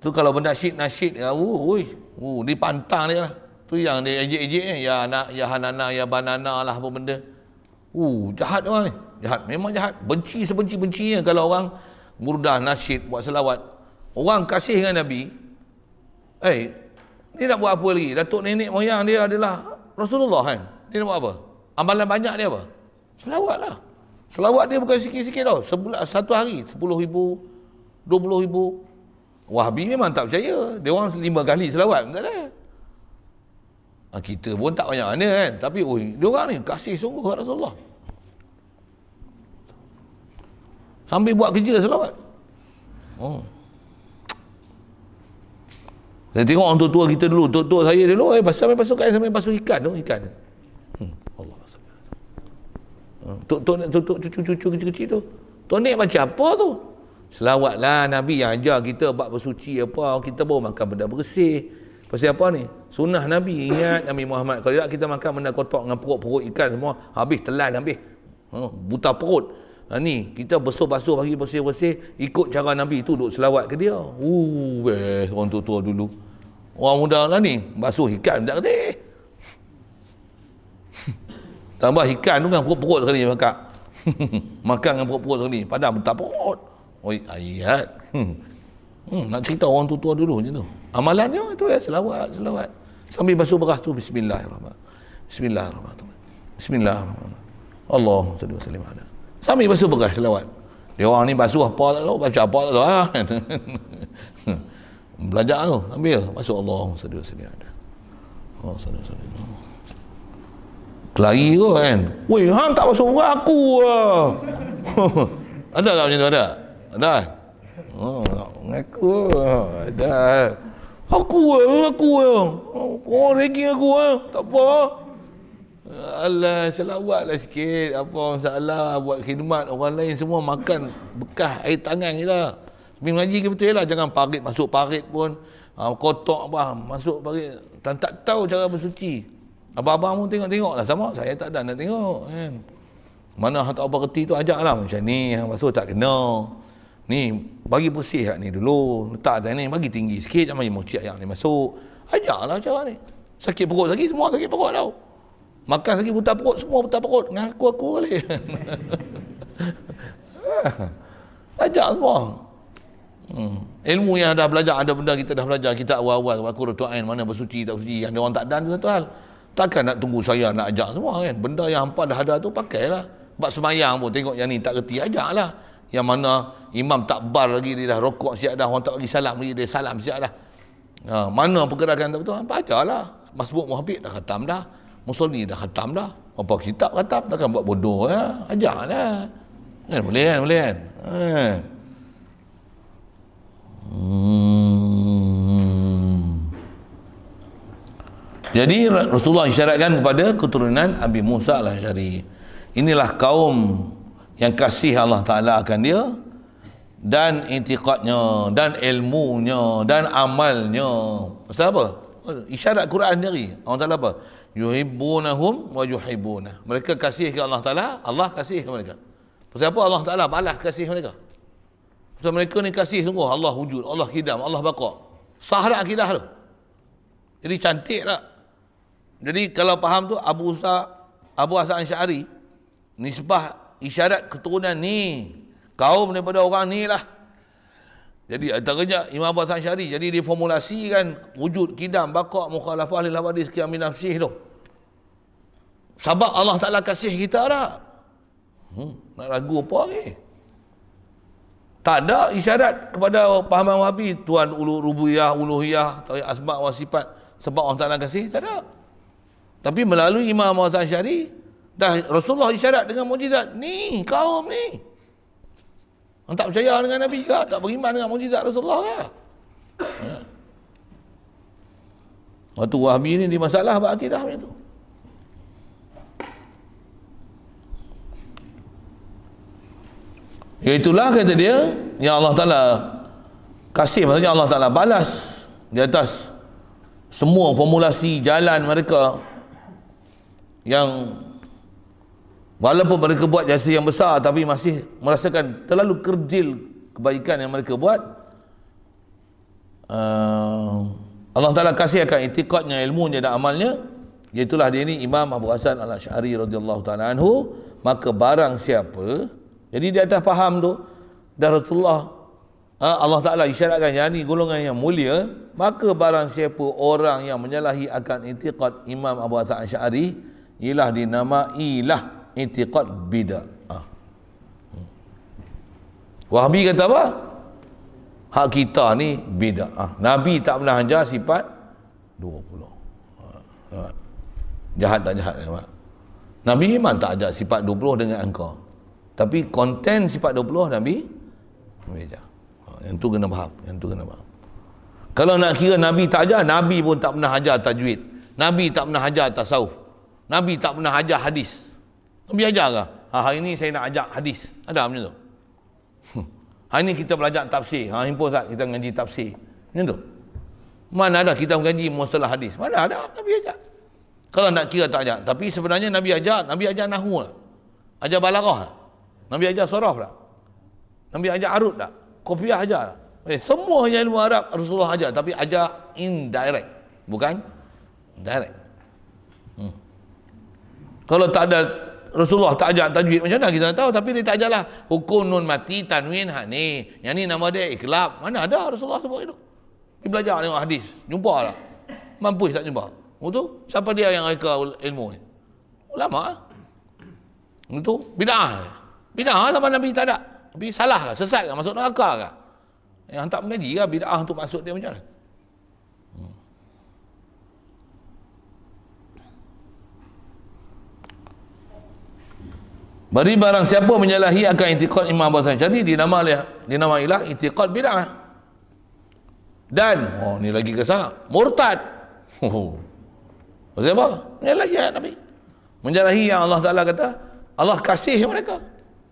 tu kalau benda syik nasyid ya, uh, uh, uh, dia pantang dia lah tu yang dia ejek-ejek eh. ya anak ya hanana ya banana lah apa benda uh, jahat orang ni jahat memang jahat benci sebenci-bencinya kalau orang murdah nasyid buat selawat orang kasih dengan Nabi eh hey, dia nak buat apa lagi? Datuk nenek moyang dia adalah Rasulullah kan? Dia nak buat apa? Amalan banyak dia apa? Selawat lah. Selawat dia bukan sikit-sikit tau. Sebulan, satu hari, sepuluh ribu, dua puluh ribu. Wahabi memang tak percaya. Dia orang lima kali selawat. Tak ada. Ha, kita pun tak banyak mana kan. Tapi, oh dia orang ni kasih sungguh Rasulullah. Sambil buat kerja selawat. Oh. Saya tengok orang tua-tua kita dulu, tua-tua saya dulu, eh basuh sampai basuh kain sampai basuh ikan tu, oh, ikan. Hmm, Allah. Tok-tok hmm, nak cucu-cucu kecil-kecil tu. Tonik macam apa tu? Selawatlah Nabi yang ajar kita bab bersuci apa, kita baru makan benda bersih. Pasal apa ni? Sunnah Nabi ingat Nabi Muhammad. Kalau tidak kita makan benda kotak dengan perut-perut ikan semua, habis telan habis. Ha, buta perut. Ha, ni kita basuh-basuh bagi bersih-bersih ikut cara Nabi tu duk selawat ke dia. Uh, best orang tua-tua dulu orang muda lah ni basuh ikan tak kata eh. *laughs* tambah ikan tu kan perut-perut sekali makan *laughs* makan dengan perut-perut sekali padam tak perut oi ayat hmm. hmm. nak cerita orang tua-tua dulu macam tu amalan dia tu ya selawat selawat sambil basuh beras tu bismillahirrahmanirrahim bismillahirrahmanirrahim bismillahirrahmanirrahim Allahumma salli wa sallim ala sambil basuh beras selawat dia orang ni basuh apa tak tahu baca apa tak tahu ha? *laughs* belajar tu ambil lah. masuk Allah sedia sedia ada oh sedia sedia kelari tu kan woi hang tak masuk orang aku lah *laughs* ada tak macam tu ada ada oh aku ada aku lah aku lah oh ranking aku lah tak apa Allah selawat lah sikit apa masalah buat khidmat orang lain semua makan bekas air tangan je tapi mengaji ke betul lah jangan parit masuk parit pun ah, kotak apa ah, masuk parit tak, tak tahu cara bersuci. Abang-abang pun tengok-tengok lah sama saya tak ada nak tengok kan. Mana hak tak apa reti tu ajak lah macam ni hang masuk tak kena. Ni bagi bersih kat ni dulu letak atas ni bagi tinggi sikit macam mau cik yang ni masuk. Ajaklah cara ni. Sakit perut lagi semua sakit perut tau. Makan sakit buta perut semua buta perut. Ngaku aku boleh. *laughs* Ajak semua. Hmm. Ilmu yang dah belajar, ada benda kita dah belajar, kita awal-awal, aku ratu ain, mana bersuci, tak bersuci, yang orang tak dan tu satu hal. Takkan nak tunggu saya nak ajak semua kan? Benda yang hampa dah ada tu pakailah. Sebab semayang pun tengok yang ni tak reti ajak lah. Yang mana imam tak bar lagi dia dah rokok siap dah, orang tak bagi salam lagi dia salam siap dah. Ha, mana pergerakan tak betul, hampa ajak lah. Masbuk Muhabib dah khatam dah. Musolli dah khatam dah. Apa kitab khatam, takkan buat bodoh ya? Ha? Ajak lah. Kan boleh kan, boleh kan? Eh. Hmm. Jadi Rasulullah isyaratkan kepada keturunan Abi Musa al-Hajari. Inilah kaum yang kasih Allah Ta'ala akan dia dan intiqatnya dan ilmunya dan amalnya pasal apa? isyarat Quran sendiri Allah Ta'ala apa? yuhibbunahum wa yuhibbunah mereka kasih ke Allah Ta'ala Allah kasih ke mereka pasal apa Allah Ta'ala balas kasih mereka sebab mereka ni kasih sungguh Allah wujud, Allah kidam, Allah baqa. Sah dah akidah tu. Jadi cantik tak? Jadi kalau faham tu Abu Usa Abu Hasan Ansyari nisbah isyarat keturunan ni kaum daripada orang ni lah. Jadi antaranya Imam Abu Hasan Syari jadi dia formulasikan wujud kidam baqa mukhalafah lil hadis qiyam nafsih tu. Sebab Allah Taala kasih kita dah. Hmm, nak ragu apa ni? Eh? tak ada isyarat kepada pahaman wahabi tuan ulu rubuyah uluhiyah tauhid asma wa sifat sebab Allah Taala kasih tak ada tapi melalui imam Hasan Syari dah Rasulullah isyarat dengan mukjizat ni kaum ni orang tak percaya dengan nabi ke tak beriman dengan mukjizat Rasulullah ke ya. Waktu Wahabi ni dimasalah masalah akidah macam tu. Iaitulah kata dia Yang Allah Ta'ala Kasih maksudnya Allah Ta'ala balas Di atas Semua formulasi jalan mereka Yang Walaupun mereka buat jasa yang besar Tapi masih merasakan terlalu kerdil Kebaikan yang mereka buat uh, Allah Ta'ala kasih akan itikadnya, ilmunya dan amalnya Iaitulah dia ni Imam Abu Hasan al-Ash'ari radhiyallahu ta'ala anhu Maka barang siapa jadi di atas faham tu dan Rasulullah ha, Allah Ta'ala isyaratkan yang ini golongan yang mulia maka barang siapa orang yang menyalahi akan itiqad Imam Abu Hasan Asy'ari ialah dinamai lah itiqad bidah. Ah. Wahabi kata apa? Hak kita ni beda. Ah. Ha. Nabi tak pernah ajar sifat 20. Ah. Jahat tak jahat ya, Nabi memang tak ajar sifat 20 dengan engkau tapi konten sifat 20 Nabi meja ha, yang tu kena faham yang tu kena faham kalau nak kira Nabi tak ajar Nabi pun tak pernah ajar tajwid Nabi tak pernah ajar tasawuf Nabi tak pernah ajar hadis Nabi ajar ke? Ha, hari ni saya nak ajar hadis ada macam tu hmm. hari ni kita belajar tafsir ha, himpun saat kita ngaji tafsir macam tu mana ada kita mengaji mustalah hadis mana ada Nabi ajar kalau nak kira tak ajar tapi sebenarnya Nabi ajar Nabi ajar nahu lah ajar balarah lah Nabi ajar sorof tak? Nabi ajar arut tak? Kofiah ajar tak? Eh, semuanya ilmu Arab Rasulullah ajar tapi ajar indirect bukan direct hmm. kalau tak ada Rasulullah tak ajar tajwid macam mana kita tak tahu tapi dia tak ajarlah hukum nun mati tanwin ha ni yang ni nama dia ikhlab mana ada Rasulullah sebut itu dia belajar dengan hadis jumpa lah mampu tak jumpa itu siapa dia yang reka ilmu ni ulama itu bid'ah Bid'ah sama ah, Nabi tak ada. Nabi salah ke? Sesat ke? Masuk neraka ke? Yang tak mengaji ke? Bid'ah tu maksud dia macam mana? Hmm. Beri barang siapa menyalahi akan intiqad Imam Abu Hanifah jadi dinama oleh dinama ialah intiqad bidah. Dan oh ni lagi kesal, murtad. Oh. apa? Menyalahi ya, Nabi. Menyalahi yang Allah Taala kata Allah kasih mereka.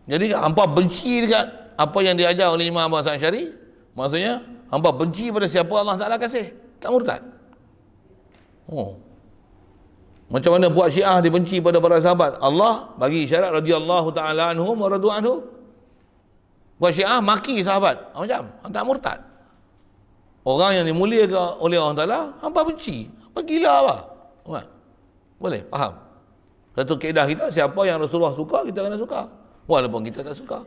Jadi hampa benci dekat apa yang diajar oleh Imam Abu Hasan Syari. Maksudnya hampa benci pada siapa Allah Ta'ala kasih. Tak murtad. Oh. Macam mana buat syiah dibenci pada para sahabat? Allah bagi syarat radiyallahu ta'ala anhum wa radu anhu. Buat syiah maki sahabat. Ah, macam? Ah, tak murtad. Orang yang dimuliakan oleh Allah Ta'ala hampa benci. Apa gila apa? Boleh? Faham? Satu keedah kita, siapa yang Rasulullah suka, kita kena suka. Walaupun kita tak suka.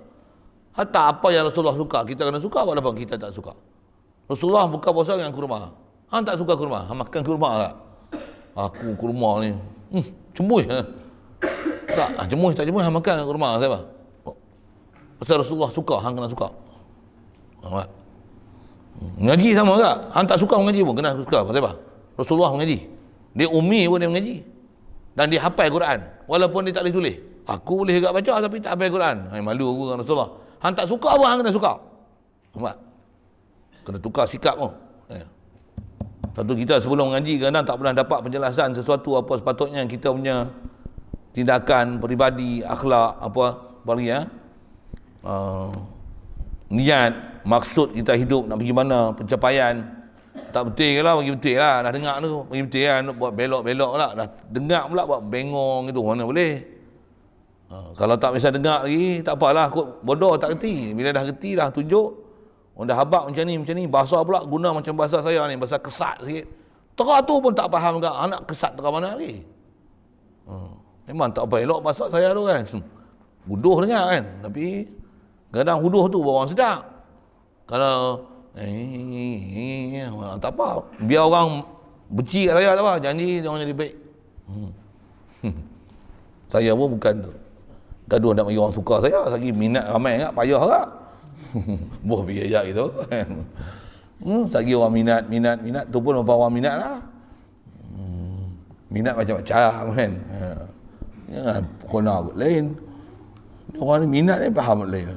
Hatta apa yang Rasulullah suka, kita kena suka walaupun kita tak suka. Rasulullah buka puasa dengan kurma. Han tak suka kurma. Han makan kurma tak? Aku kurma ni. Hmm, cemuih. Eh? Tak, cemuih ah, tak cemuih. Han makan kurma. Siapa? Oh. Pasal Rasulullah suka, han kena suka. Nampak? Hmm, mengaji sama tak? Han tak suka mengaji pun kena suka. Pasal apa? Rasulullah mengaji. Dia umi pun dia mengaji. Dan dia hafal Quran. Walaupun dia tak boleh tulis. Aku boleh juga baca tapi tak hafal Quran. Hai malu aku dengan Rasulullah. Hang tak suka apa hang kena suka. Nampak? Kena tukar sikap tu. Eh. Satu kita sebelum mengaji kadang tak pernah dapat penjelasan sesuatu apa sepatutnya kita punya tindakan peribadi, akhlak apa bagi ya. Eh. Uh, niat maksud kita hidup nak pergi mana pencapaian tak betul ke lah bagi betul lah dah dengar tu bagi betul lah buat belok-belok lah dah dengar pula buat bengong gitu mana boleh Ha, kalau tak bisa dengar lagi, tak apalah, kot bodoh tak kerti. Bila dah kerti, dah tunjuk. Orang dah habak macam ni, macam ni. Bahasa pula guna macam bahasa saya ni, bahasa kesat sikit. Terah tu pun tak faham ke anak kesat terah mana lagi. Hmm. Memang tak apa elok bahasa saya tu kan. Hmm, buduh dengar kan. Tapi kadang huduh tu orang sedap. Kalau eh, eh, tak apa. Biar orang benci kat saya tak apa. Janji dia orang jadi baik. Hmm. *laughs* saya pun bukan tu gaduh nak bagi orang suka saya lagi minat ramai ingat payah lah *laughs* buah biaya ya, gitu *laughs* hmm, lagi orang minat minat minat tu pun apa orang minat lah hmm, minat macam-macam kan ha. ya. ya, kena lain orang ni minat ni faham lain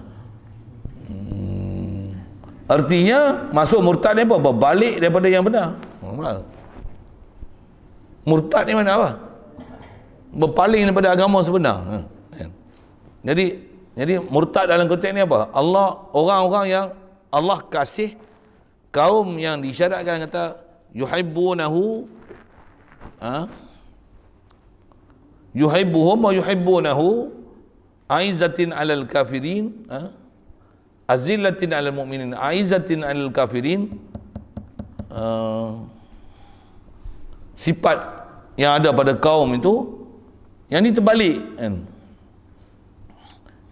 hmm. Artinya masuk murtad ni apa? Berbalik daripada yang benar. Normal. Murtad ni mana apa? Berpaling daripada agama sebenar. Hmm jadi jadi murtad dalam konteks ni apa Allah orang-orang yang Allah kasih kaum yang disyaratkan kata yuhibbunahu ha? yuhibbuhum wa yuhibbunahu aizatin alal kafirin ha? azillatin alal mu'minin aizatin alal kafirin uh, sifat yang ada pada kaum itu yang ni terbalik kan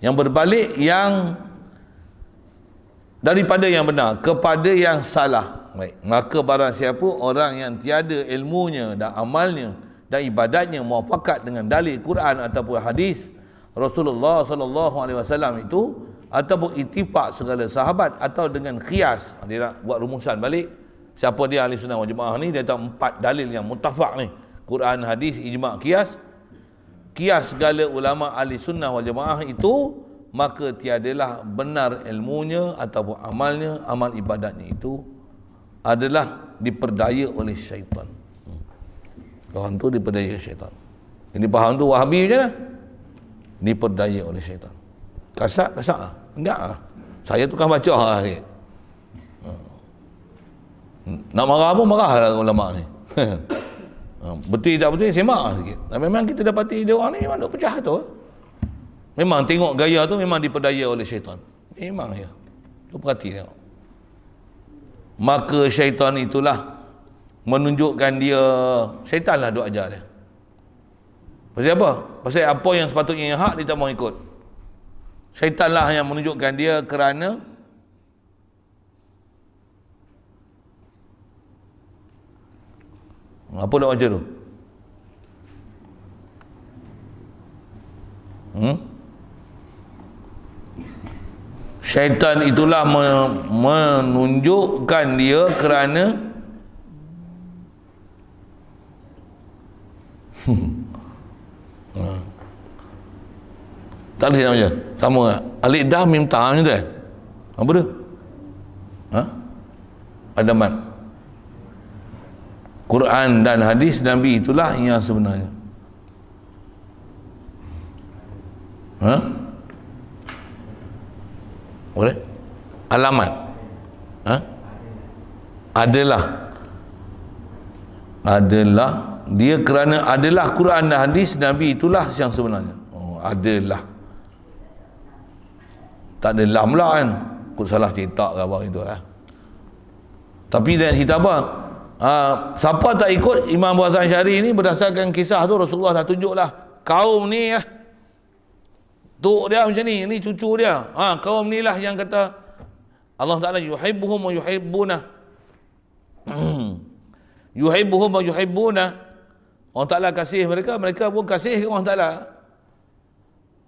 yang berbalik yang daripada yang benar kepada yang salah baik maka barang siapa orang yang tiada ilmunya dan amalnya dan ibadatnya muafakat dengan dalil Quran ataupun hadis Rasulullah sallallahu alaihi wasallam itu ataupun itifak segala sahabat atau dengan kias dia nak buat rumusan balik siapa dia ahli sunnah wal jemaah ni dia tahu empat dalil yang mutafak ni Quran hadis ijma kias kias segala ulama ahli sunnah wal jamaah itu maka tiadalah benar ilmunya ataupun amalnya amal ibadatnya itu adalah diperdaya oleh syaitan Tuhan hmm. tu diperdaya oleh syaitan ini faham tu wahabi je lah diperdaya oleh syaitan kasak kasak lah enggak lah saya tukang baca lah hmm. Hmm. nak marah pun marah lah ulama ni *laughs* Ha, betul tak betul semak sikit Tapi memang kita dapati dia orang ni memang duk pecah tu memang tengok gaya tu memang diperdaya oleh syaitan memang ya tu perhati tengok maka syaitan itulah menunjukkan dia syaitan lah duk ajar dia pasal apa? pasal apa yang sepatutnya yang hak dia tak mau ikut syaitan lah yang menunjukkan dia kerana apa nak baca tu hmm? syaitan itulah menunjukkan dia kerana *laughs* tak boleh nak baca sama alik dah mimta macam tu eh apa tu ha? Adaman Quran dan hadis Nabi itulah yang sebenarnya ha? boleh? alamat ha? adalah adalah dia kerana adalah Quran dan hadis Nabi itulah yang sebenarnya oh, adalah tak ada lam lah kan kut salah cetak ke apa itu lah eh. tapi dia cerita apa Uh, siapa tak ikut Imam Abu Hasan Syari ni berdasarkan kisah tu Rasulullah dah tunjuk lah kaum ni ya. Tok dia macam ni, ni cucu dia. Ha, kaum ni lah yang kata Allah Taala yuhibbuhum wa yuhibbuna. *clears throat* yuhibbuhum wa yuhibbuna. Allah Taala kasih mereka, mereka pun kasih Allah Taala.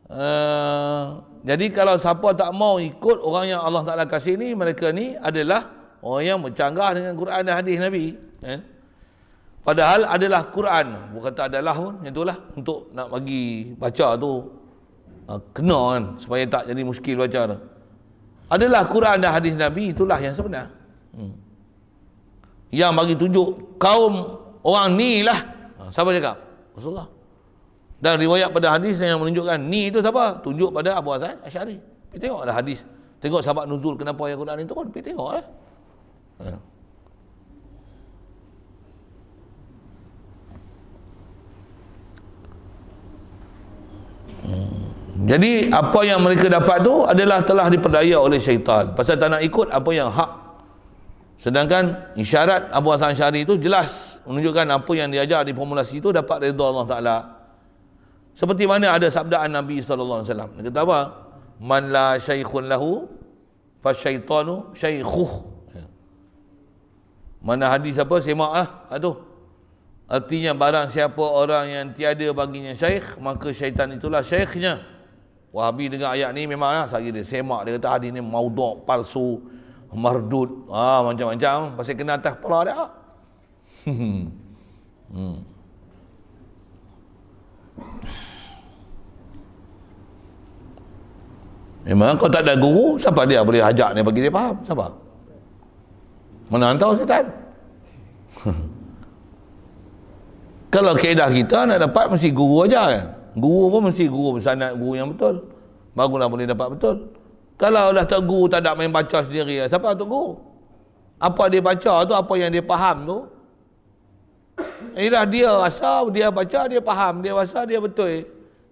Uh, jadi kalau siapa tak mau ikut orang yang Allah Taala kasih ni, mereka ni adalah orang yang mencanggah dengan Quran dan hadis Nabi kan padahal adalah Quran bukan tak adalah pun itulah untuk nak bagi baca tu ah, kena kan supaya tak jadi muskil baca tu adalah Quran dan hadis Nabi itulah yang sebenar hmm. yang bagi tunjuk kaum orang ni lah ah, siapa cakap? Rasulullah dan riwayat pada hadis yang menunjukkan ni itu siapa? tunjuk pada Abu Hasan Asyari pergi tengoklah hadis tengok sahabat nuzul kenapa yang Quran ni turun pergi tengoklah Ha. Hmm. Jadi apa yang mereka dapat tu adalah telah diperdaya oleh syaitan. Pasal tak nak ikut apa yang hak. Sedangkan isyarat Abu Hasan Syari itu jelas menunjukkan apa yang diajar di formulasi itu dapat redha Allah Ta'ala. Seperti mana ada sabdaan Nabi Sallallahu SAW. Dia kata apa? Man la Shaykhun lahu fa syaitanu syaikhuh. Mana hadis apa? Semak lah. Ha, Artinya barang siapa orang yang tiada baginya syekh, maka syaitan itulah syekhnya. Wahabi dengar ayat ni memang lah. Sagi dia semak. Dia kata hadis ah, ni maudok, palsu, mardut. Ah ha, macam-macam. Pasal kena atas kepala dia. Ah. *laughs* hmm. Memang kau tak ada guru, siapa dia boleh ajak ni bagi dia faham? Siapa? menantang setan *laughs* kalau kaedah kita nak dapat mesti guru aja guru pun mesti guru bersanat guru yang betul barulah boleh dapat betul kalau dah tak guru tak ada main baca sendiri siapa tu guru apa dia baca tu apa yang dia faham tu Inilah eh, dia rasa dia baca dia faham dia rasa dia betul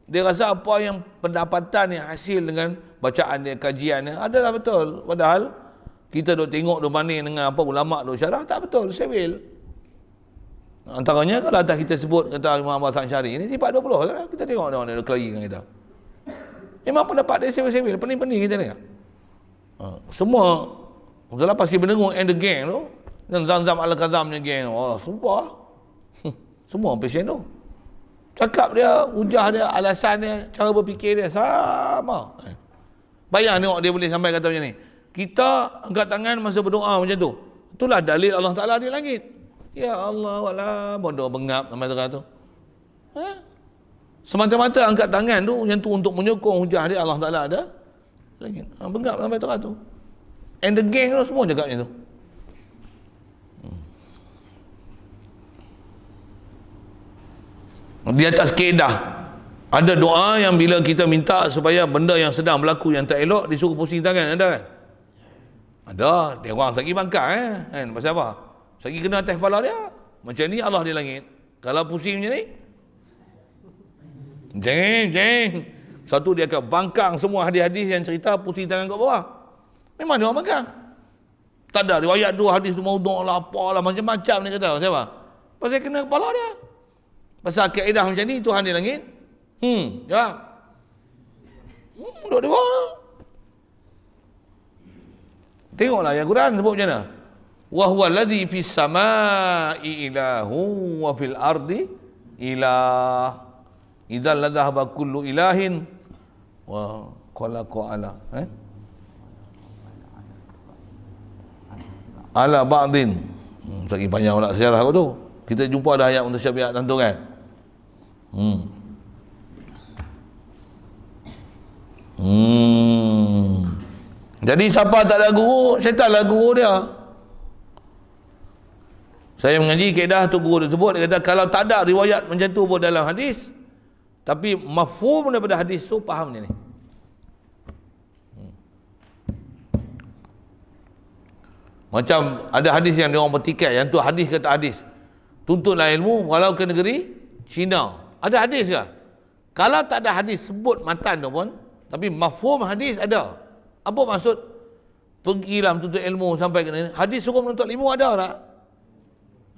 dia rasa apa yang pendapatan yang hasil dengan bacaan dia kajian dia adalah betul padahal kita duk tengok duk banding dengan apa ulama duk syarah tak betul sewil antaranya kalau atas kita sebut kata Imam Abbas Syari ini sifat 20 lah. Kan? kita tengok dia orang dia kita memang pendapat dia sewil-sewil pening-pening kita dengar ha. semua Abdullah pasti mendengung and the gang tu dan zam-zam al-kazamnya gang tu Allah sumpah *laughs* semua pesen tu cakap dia ujah dia alasan dia cara berfikir dia sama eh. bayang tengok dia boleh sampai kata macam ni kita angkat tangan masa berdoa macam tu itulah dalil Allah Ta'ala di langit ya Allah wala bodoh bengap sama tu eh? semata-mata angkat tangan tu macam tu untuk menyokong hujah dia Allah Ta'ala ada langit ha, bengap sama tu tu and the gang tu semua jaga macam tu hmm. di atas keedah ada doa yang bila kita minta supaya benda yang sedang berlaku yang tak elok disuruh pusing tangan ada kan ada, dia orang sakit bangka, eh. Kan? Pasal apa? Sakit kena atas kepala dia. Macam ni Allah di langit. Kalau pusing macam ni. Jeng, jeng. Satu dia akan bangkang semua hadis-hadis yang cerita pusing tangan kat bawah. Memang dia orang bangkang. Tak ada riwayat dua hadis semua maudu' lah, apalah, macam-macam ni kata. Pasal apa? Pasal kena kepala dia. Pasal kaedah macam ni, Tuhan di langit. Hmm, ya. Hmm, duduk di bawah lah. Tengoklah yang Quran sebut macam mana? Wa huwa alladhi fis samaa'i ilahu wa fil ardi ilah. Idza la kullu ilahin wa khalaqa ala. Eh? Ala ba'din. Hmm, lagi panjang pula sejarah aku tu. Kita jumpa dah ayat untuk syabiat tentu kan? Hmm. Hmm. Jadi siapa tak ada guru, syaitanlah guru dia. Saya mengaji kaedah tu guru tersebut, dia kata kalau tak ada riwayat macam tu pun dalam hadis, tapi mafhum daripada hadis tu faham dia ni. Hmm. Macam ada hadis yang dia bertikai, yang tu hadis kata hadis. Tuntutlah ilmu walau ke negeri Cina. Ada hadis ke? Kalau tak ada hadis sebut matan tu pun, tapi mafhum hadis ada. Ada. Apa maksud? Pergilah tuntut ilmu sampai ke negeri. Hadis suruh menuntut ilmu ada tak?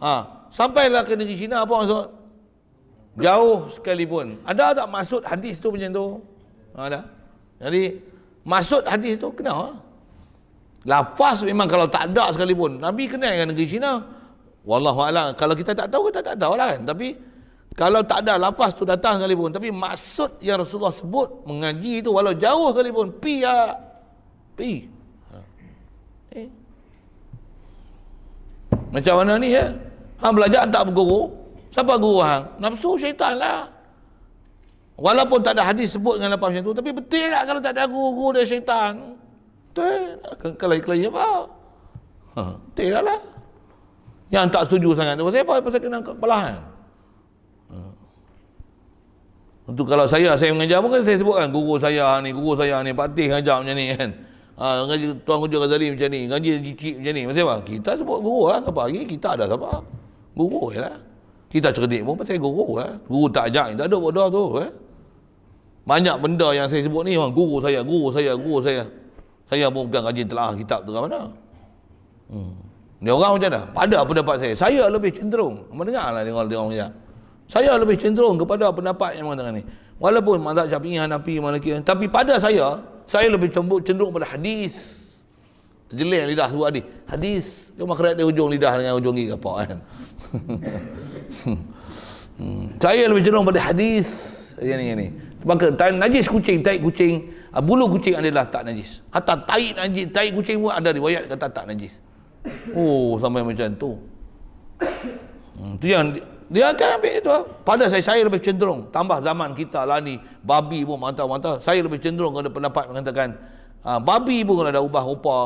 Ha. Sampailah ke negeri China apa maksud? Jauh sekalipun. Ada tak maksud hadis tu macam tu? Ha, ada. Jadi maksud hadis tu kena. Ha? Lafaz memang kalau tak ada sekalipun. Nabi kena dengan negeri China. a'lam Kalau kita tak tahu kita tak tahu lah kan. Tapi kalau tak ada lafaz tu datang sekalipun. Tapi maksud yang Rasulullah sebut mengaji itu walau jauh sekalipun. Pihak. Lah. Ya. Pergi. Ha. Eh. Macam mana ni ya? Eh? Hang belajar tak berguru. Siapa guru hang? Nafsu syaitan lah. Walaupun tak ada hadis sebut dengan lapang macam tu. Tapi betul lah kalau tak ada guru-guru dari syaitan. Betul. Lah. Kelai-kelai apa? Ha. Betul lah lah. Yang tak setuju sangat. Sebab apa? Pasal kena kepalahan. Ha. Untuk kalau saya, saya mengajar pun kan saya sebutkan kan guru saya ni, guru saya ni, patih mengajar macam ni kan. Ah ha, ngaji Tuan Hujur Ghazali macam ni, ngaji cicik macam ni. Maksudnya apa? Kita sebut guru lah. Siapa lagi? Kita ada siapa? Guru je lah. Kita cerdik pun pasal guru lah. Guru tak ajak, tak ada bodoh tu. Eh? Banyak benda yang saya sebut ni, orang, guru saya, guru saya, guru saya. Saya pun bukan rajin telah kitab tu ke mana. Hmm. Ni orang macam mana? Pada pendapat saya, saya lebih cenderung. Mendengar lah dia orang dia. Saya lebih cenderung kepada pendapat yang mengatakan ni. Walaupun mazhab syafi'i, hanafi, maliki. Tapi pada saya, saya lebih cembur, cenderung pada hadis. yang lidah sebut tadi. Hadis. Dia makrat di hujung lidah dengan hujung gigi kapak kan. hmm. Saya lebih cenderung pada hadis. Ini, ini. Maka tain najis kucing, tai kucing, ah, bulu kucing adalah tak najis. Hatta tai najis, tai kucing pun ada riwayat kata tak najis. Oh, sampai macam tu. Hmm, tu yang dia akan ambil itu. Pada saya, saya lebih cenderung. Tambah zaman kita lah ni. Babi pun mantap-mantap. Saya lebih cenderung ada pendapat mengatakan. Ha, babi pun kalau dah ubah rupa.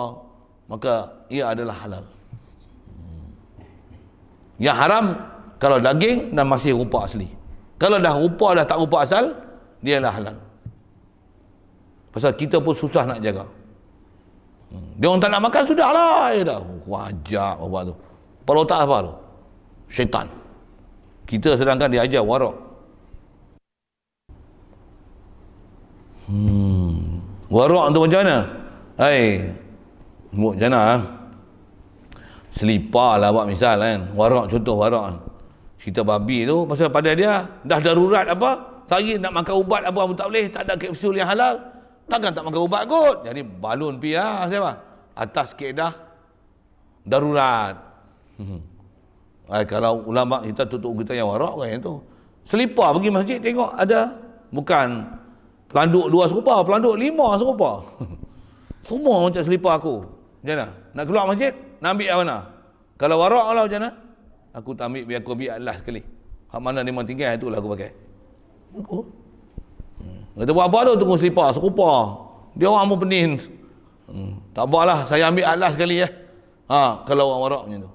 Maka ia adalah halal. Hmm. Yang haram. Kalau daging dan masih rupa asli. Kalau dah rupa dah tak rupa asal. Dia adalah halal. Pasal kita pun susah nak jaga. Hmm. Dia orang tak nak makan sudahlah. Dia dah oh, wajar apa tu. Perlu tak apa tu? Syaitan kita sedangkan diajar warak hmm. warak tu macam mana hai buat macam mana ah? selipar lah buat misal kan warak contoh warak Kita babi tu pasal pada dia dah darurat apa saya nak makan ubat apa pun tak boleh tak ada kapsul yang halal takkan tak makan ubat kot jadi balon pi lah siapa atas keedah darurat hmm. Eh, kalau ulama kita tutup kita yang warak kan yang tu. Selipar pergi masjid tengok ada bukan pelanduk dua serupa, pelanduk lima serupa. *laughs* Semua macam selipar aku. Macam mana? Nak keluar masjid? Nak ambil yang mana? Kalau warak lah macam mana? Aku tak ambil biar aku ambil Allah sekali. Hak mana ni memang tinggal itulah aku pakai. Aku. Hmm. Kata buat apa tu tunggu selipar serupa. Dia orang pun pening. Hmm. Tak apalah saya ambil Allah sekali ya. Ha, kalau orang warak macam tu.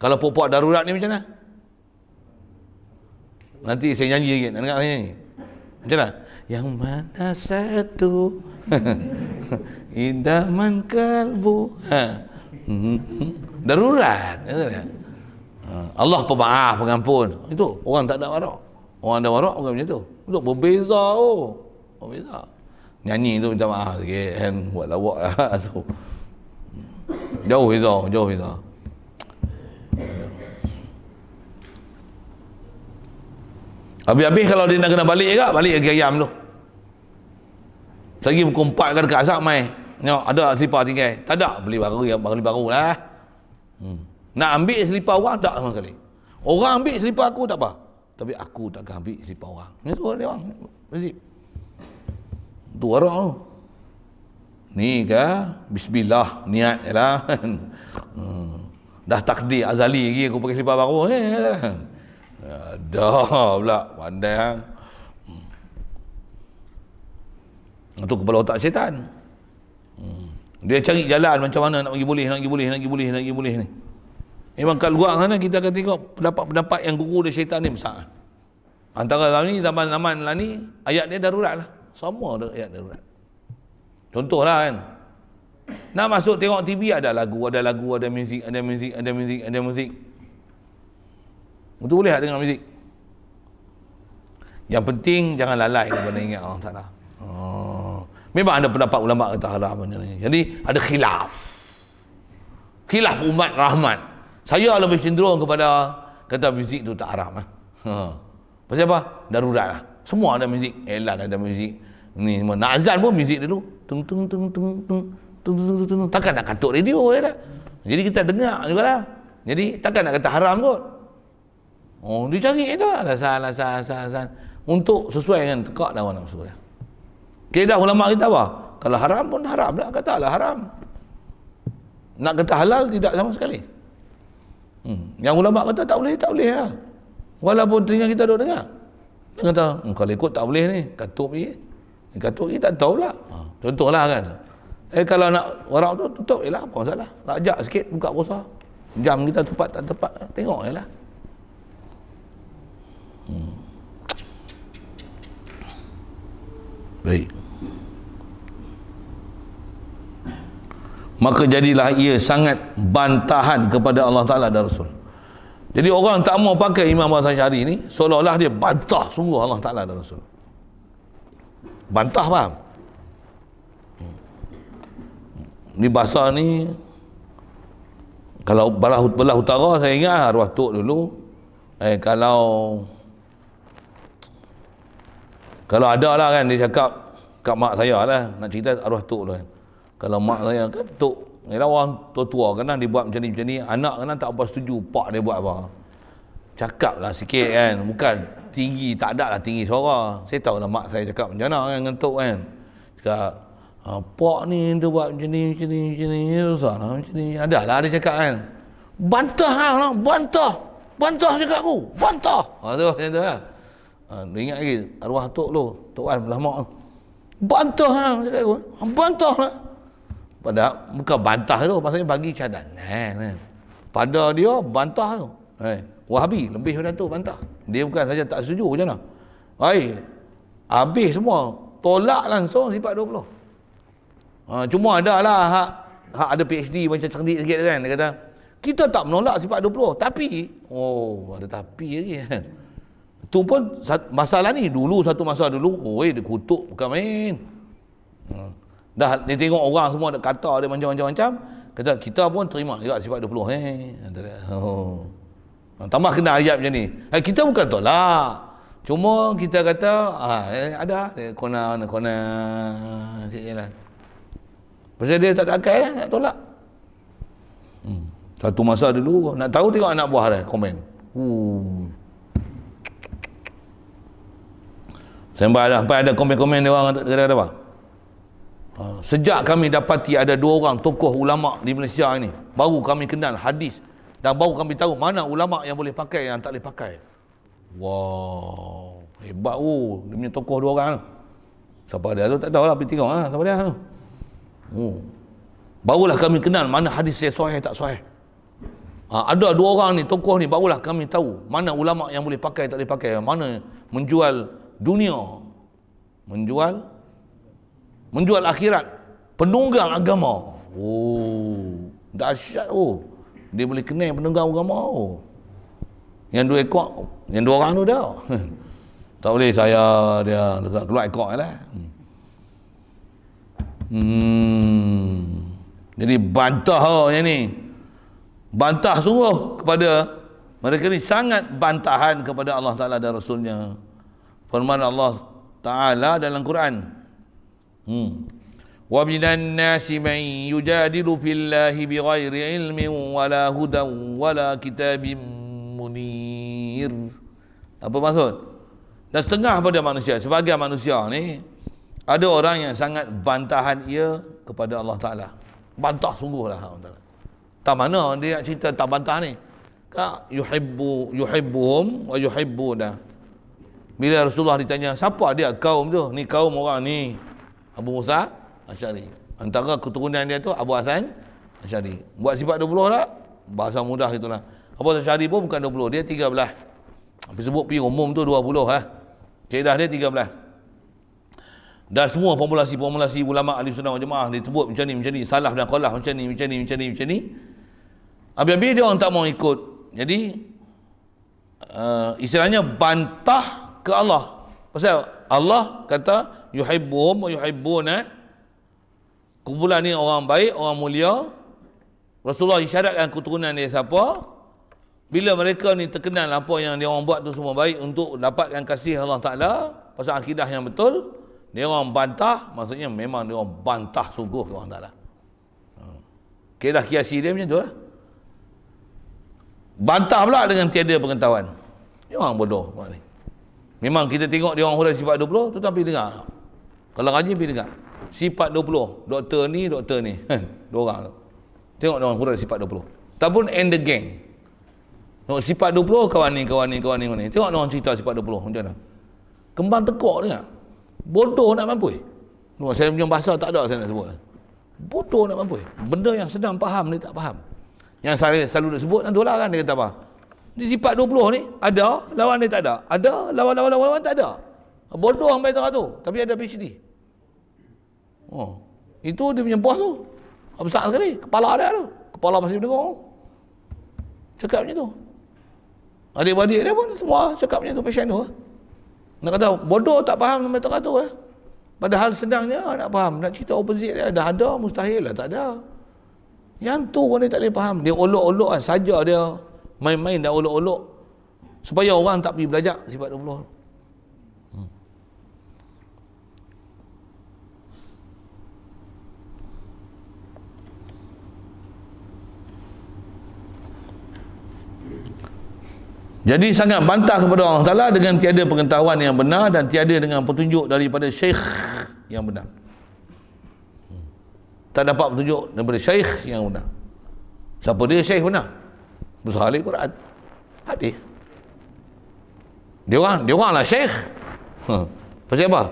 Kalau pupuk darurat ni macam mana? Nanti saya nyanyi lagi. Nak dengar saya nyanyi? Macam mana? Yang mana satu *laughs* idaman kalbu. Ha. *laughs* Darurat. Ha. Allah pemaaf, pengampun. Itu orang tak ada warak. Orang ada warak bukan macam tu. Itu berbeza tu. Oh. Berbeza. Nyanyi tu minta maaf sikit. Kan? Buat lawak lah *laughs* tu. Jauh itu, jauh itu. Habis-habis kalau dia nak kena balik juga, balik lagi ayam tu. Lagi pukul 4 kan dekat asap mai. Tengok, ada selipar tinggal. Tak ada, beli baru, ya, beli baru lah. Hmm. Nak ambil selipar orang, tak sama sekali. Orang ambil selipar aku, tak apa. Tapi aku tak akan ambil selipar orang. Ini tu dia orang. Masih. Tu orang tu. Ni ke, bismillah, niat je lah. *laughs* hmm dah takdir azali lagi aku pakai selipar baru ni eh, eh, eh. dah pula pandai hang itu hmm. kepala otak syaitan hmm. dia cari jalan macam mana nak pergi boleh nak pergi boleh nak pergi boleh nak pergi boleh ni memang kalau luar sana kita akan tengok pendapat-pendapat yang guru dia syaitan ni besar antara zaman ni zaman-zaman lah ni ayat dia darurat lah semua ayat darurat contohlah kan nak masuk tengok TV ada lagu, ada lagu, ada muzik, ada muzik, ada muzik, ada muzik. Betul boleh tak dengar muzik? Yang penting jangan lalai kepada ingat Allah Ta'ala. Hmm. Memang ada pendapat ulama kata haram. Jadi ada khilaf. Khilaf umat rahmat. Saya lebih cenderung kepada kata muzik itu tak haram. Eh. Hmm. Pasal apa? Darurat lah. Semua ada muzik. Elan ada muzik. Ni semua. Nak azan pun muzik dulu. Tung, tung, tung, tung, tung tunggu tunggu tunggu takkan nak katuk radio je ya tak jadi kita dengar juga lah jadi takkan nak kata haram kot oh dia cari je tak alasan alasan alasan untuk sesuai dengan tekak dan nafsu dia okay, dah ulama kita apa kalau haram pun haram lah kata lah haram nak kata halal tidak sama sekali hmm. yang ulama kata tak boleh tak boleh lah walaupun teringat kita duduk dengar dia kata hmm, kalau ikut tak boleh ni katuk je katuk je tak tahu tahulah ha. lah kan Eh kalau nak warak tu tutup jelah apa salah. Rajak sikit buka puasa. Jam kita tepat tak tepat tengok jelah. Hmm. Baik. Maka jadilah ia sangat bantahan kepada Allah Ta'ala dan Rasul. Jadi orang tak mau pakai Imam Hasan Syari ni, seolah-olah dia bantah sungguh Allah Ta'ala dan Rasul. Bantah faham? ni bahasa ni kalau belah, belah utara saya ingat lah, arwah tok dulu eh kalau kalau ada lah kan dia cakap kat mak saya lah nak cerita arwah tok lah kan. kalau mak saya kan tok ni lah orang tua-tua kan lah, dia buat macam ni macam ni anak kan lah tak apa setuju pak dia buat apa cakap lah sikit kan bukan tinggi tak ada lah tinggi suara saya tahu lah mak saya cakap macam mana kan dengan tok kan cakap Ha, ah, pak ni dia buat macam ni, macam ni, macam ni. Ya, lah, macam ni. Ada lah dia cakap kan. Bantah lah, lah. bantah. Bantah cakap aku. Bantah. Ha, tu, macam tu lah. Ha, dia ingat lagi, arwah Tok lo, Tok Wan, belah mak. Bantah lah, cakap aku. Bantah lah. Padahal, bukan bantah tu, pasalnya bagi cadangan. Kan. Pada dia, bantah tu. Hey. Eh, Wahabi, lebih daripada tu, bantah. Dia bukan saja tak setuju, macam mana? Hey. habis semua. Tolak langsung sifat 20. Ha, cuma ada lah hak, hak ada PhD macam cerdik sikit kan. Dia kata, kita tak menolak sifat 20. Tapi, oh ada tapi lagi kan. Itu pun masalah ni. Dulu satu masa dulu, oi dia kutuk bukan main. Ha. Dah dia tengok orang semua ada kata dia macam-macam-macam. Kata, kita pun terima juga sifat 20. Eh. Oh. Ha, tambah kena ayat macam ni. Eh, kita bukan tolak. Cuma kita kata, ah, eh, ada. Eh, konan, konan. Cik Jalan. Pasal dia tak ada akal nak tolak. Hmm. Satu masa dulu, nak tahu tengok anak buah dia komen. Uh. Sampai ada, sampai ada komen-komen dia orang kata kata apa? Ha, sejak kami dapati ada dua orang tokoh ulama di Malaysia ini, baru kami kenal hadis dan baru kami tahu mana ulama yang boleh pakai yang tak boleh pakai. Wow, hebat oh, dia punya tokoh dua orang. Siapa dia tu tak tahu lah, tengok ah, siapa dia tu. Oh. Barulah kami kenal mana hadis saya sahih tak sahih. Ha, ada dua orang ni, tokoh ni, barulah kami tahu mana ulama yang boleh pakai, tak boleh pakai. Mana menjual dunia. Menjual menjual akhirat. Penunggang agama. Oh, dahsyat oh. Dia boleh kena penunggang agama oh. Yang dua ekor, yang dua orang tu dah. *laughs* tak boleh saya dia dekat keluar ekor lah. Hmm. Hmm. Jadi bantah oh, yang ni. Bantah sungguh kepada mereka ni sangat bantahan kepada Allah Taala dan Rasulnya. Firman Allah Taala dalam Quran. Hmm. Wa minan nasi man yujadilu fillahi bighairi ilmin wala hudan wala kitabim munir. Apa maksud? Dan setengah pada manusia, sebagian manusia ni ada orang yang sangat bantahan ia kepada Allah Ta'ala. Bantah sungguhlah Allah ha, Ta'ala. Tak mana orang dia nak cerita tak bantah ni. Kak yuhibbu yuhibbuhum wa yuhibbuna. Bila Rasulullah ditanya, siapa dia kaum tu? Ni kaum orang ni. Abu Musa Asyari. Antara keturunan dia tu Abu Hasan Asyari. Buat sifat 20 tak? Lah. Bahasa mudah lah. Abu Hasan Asyari pun bukan 20. Dia 13. Tapi sebut pi umum tu 20. Ha? Kedah dia 13 dan semua formulasi-formulasi ulama ahli sunnah wal jemaah sebut, macam ni macam ni salah dan qalah macam ni macam ni macam ni macam ni habis-habis dia orang tak mau ikut jadi uh, istilahnya bantah ke Allah pasal Allah kata yuhibbuhum wa yuhibbuna eh? kumpulan ni orang baik orang mulia Rasulullah isyaratkan keturunan dia siapa bila mereka ni terkenal apa yang dia orang buat tu semua baik untuk dapatkan kasih Allah Ta'ala pasal akidah yang betul dia orang bantah maksudnya memang dia orang bantah sungguh tuan taala hmm. kira kiasi dia macam tu lah bantah pula dengan tiada pengetahuan dia orang bodoh ni memang kita tengok dia orang hura sifat 20 tu tapi dengar kalau rajin pergi dengar sifat 20 doktor ni doktor ni *laughs* dua orang tengok dia orang hura sifat 20 ataupun end the gang tengok sifat 20 kawan ni kawan ni kawan ni, kawan ni. tengok dia orang cerita sifat 20 macam mana kembang tekuk dia Bodoh nak mampu. Oh, saya punya bahasa tak ada saya nak sebut. Bodoh nak mampu. Benda yang sedang faham dia tak faham. Yang saya selalu nak sebut kan dolar kan dia kata apa? Di sifat 20 ni ada lawan dia tak ada. Ada lawan lawan lawan, lawan tak ada. Bodoh sampai tak tu. Tapi ada PhD. Oh. Itu dia punya bos tu. Besar sekali. Kepala ada tu. Kepala masih mendengar. Cakap macam tu. Adik-adik dia pun semua cakap macam tu. Pasien tu. Nak kata bodoh tak faham sampai teratur eh. Padahal senangnya ah, nak faham. Nak cerita opposite dia dah ada mustahil lah tak ada. Yang tu orang dia tak boleh faham. Dia olok-olok kan saja dia main-main dah olok-olok. Supaya orang tak pergi belajar sifat 20. jadi sangat bantah kepada Allah Ta'ala dengan tiada pengetahuan yang benar dan tiada dengan petunjuk daripada syekh yang benar hmm. tak dapat petunjuk daripada syekh yang benar siapa dia syekh benar besar halik Quran hadis dia orang dia orang lah syekh huh. Ha. pasal apa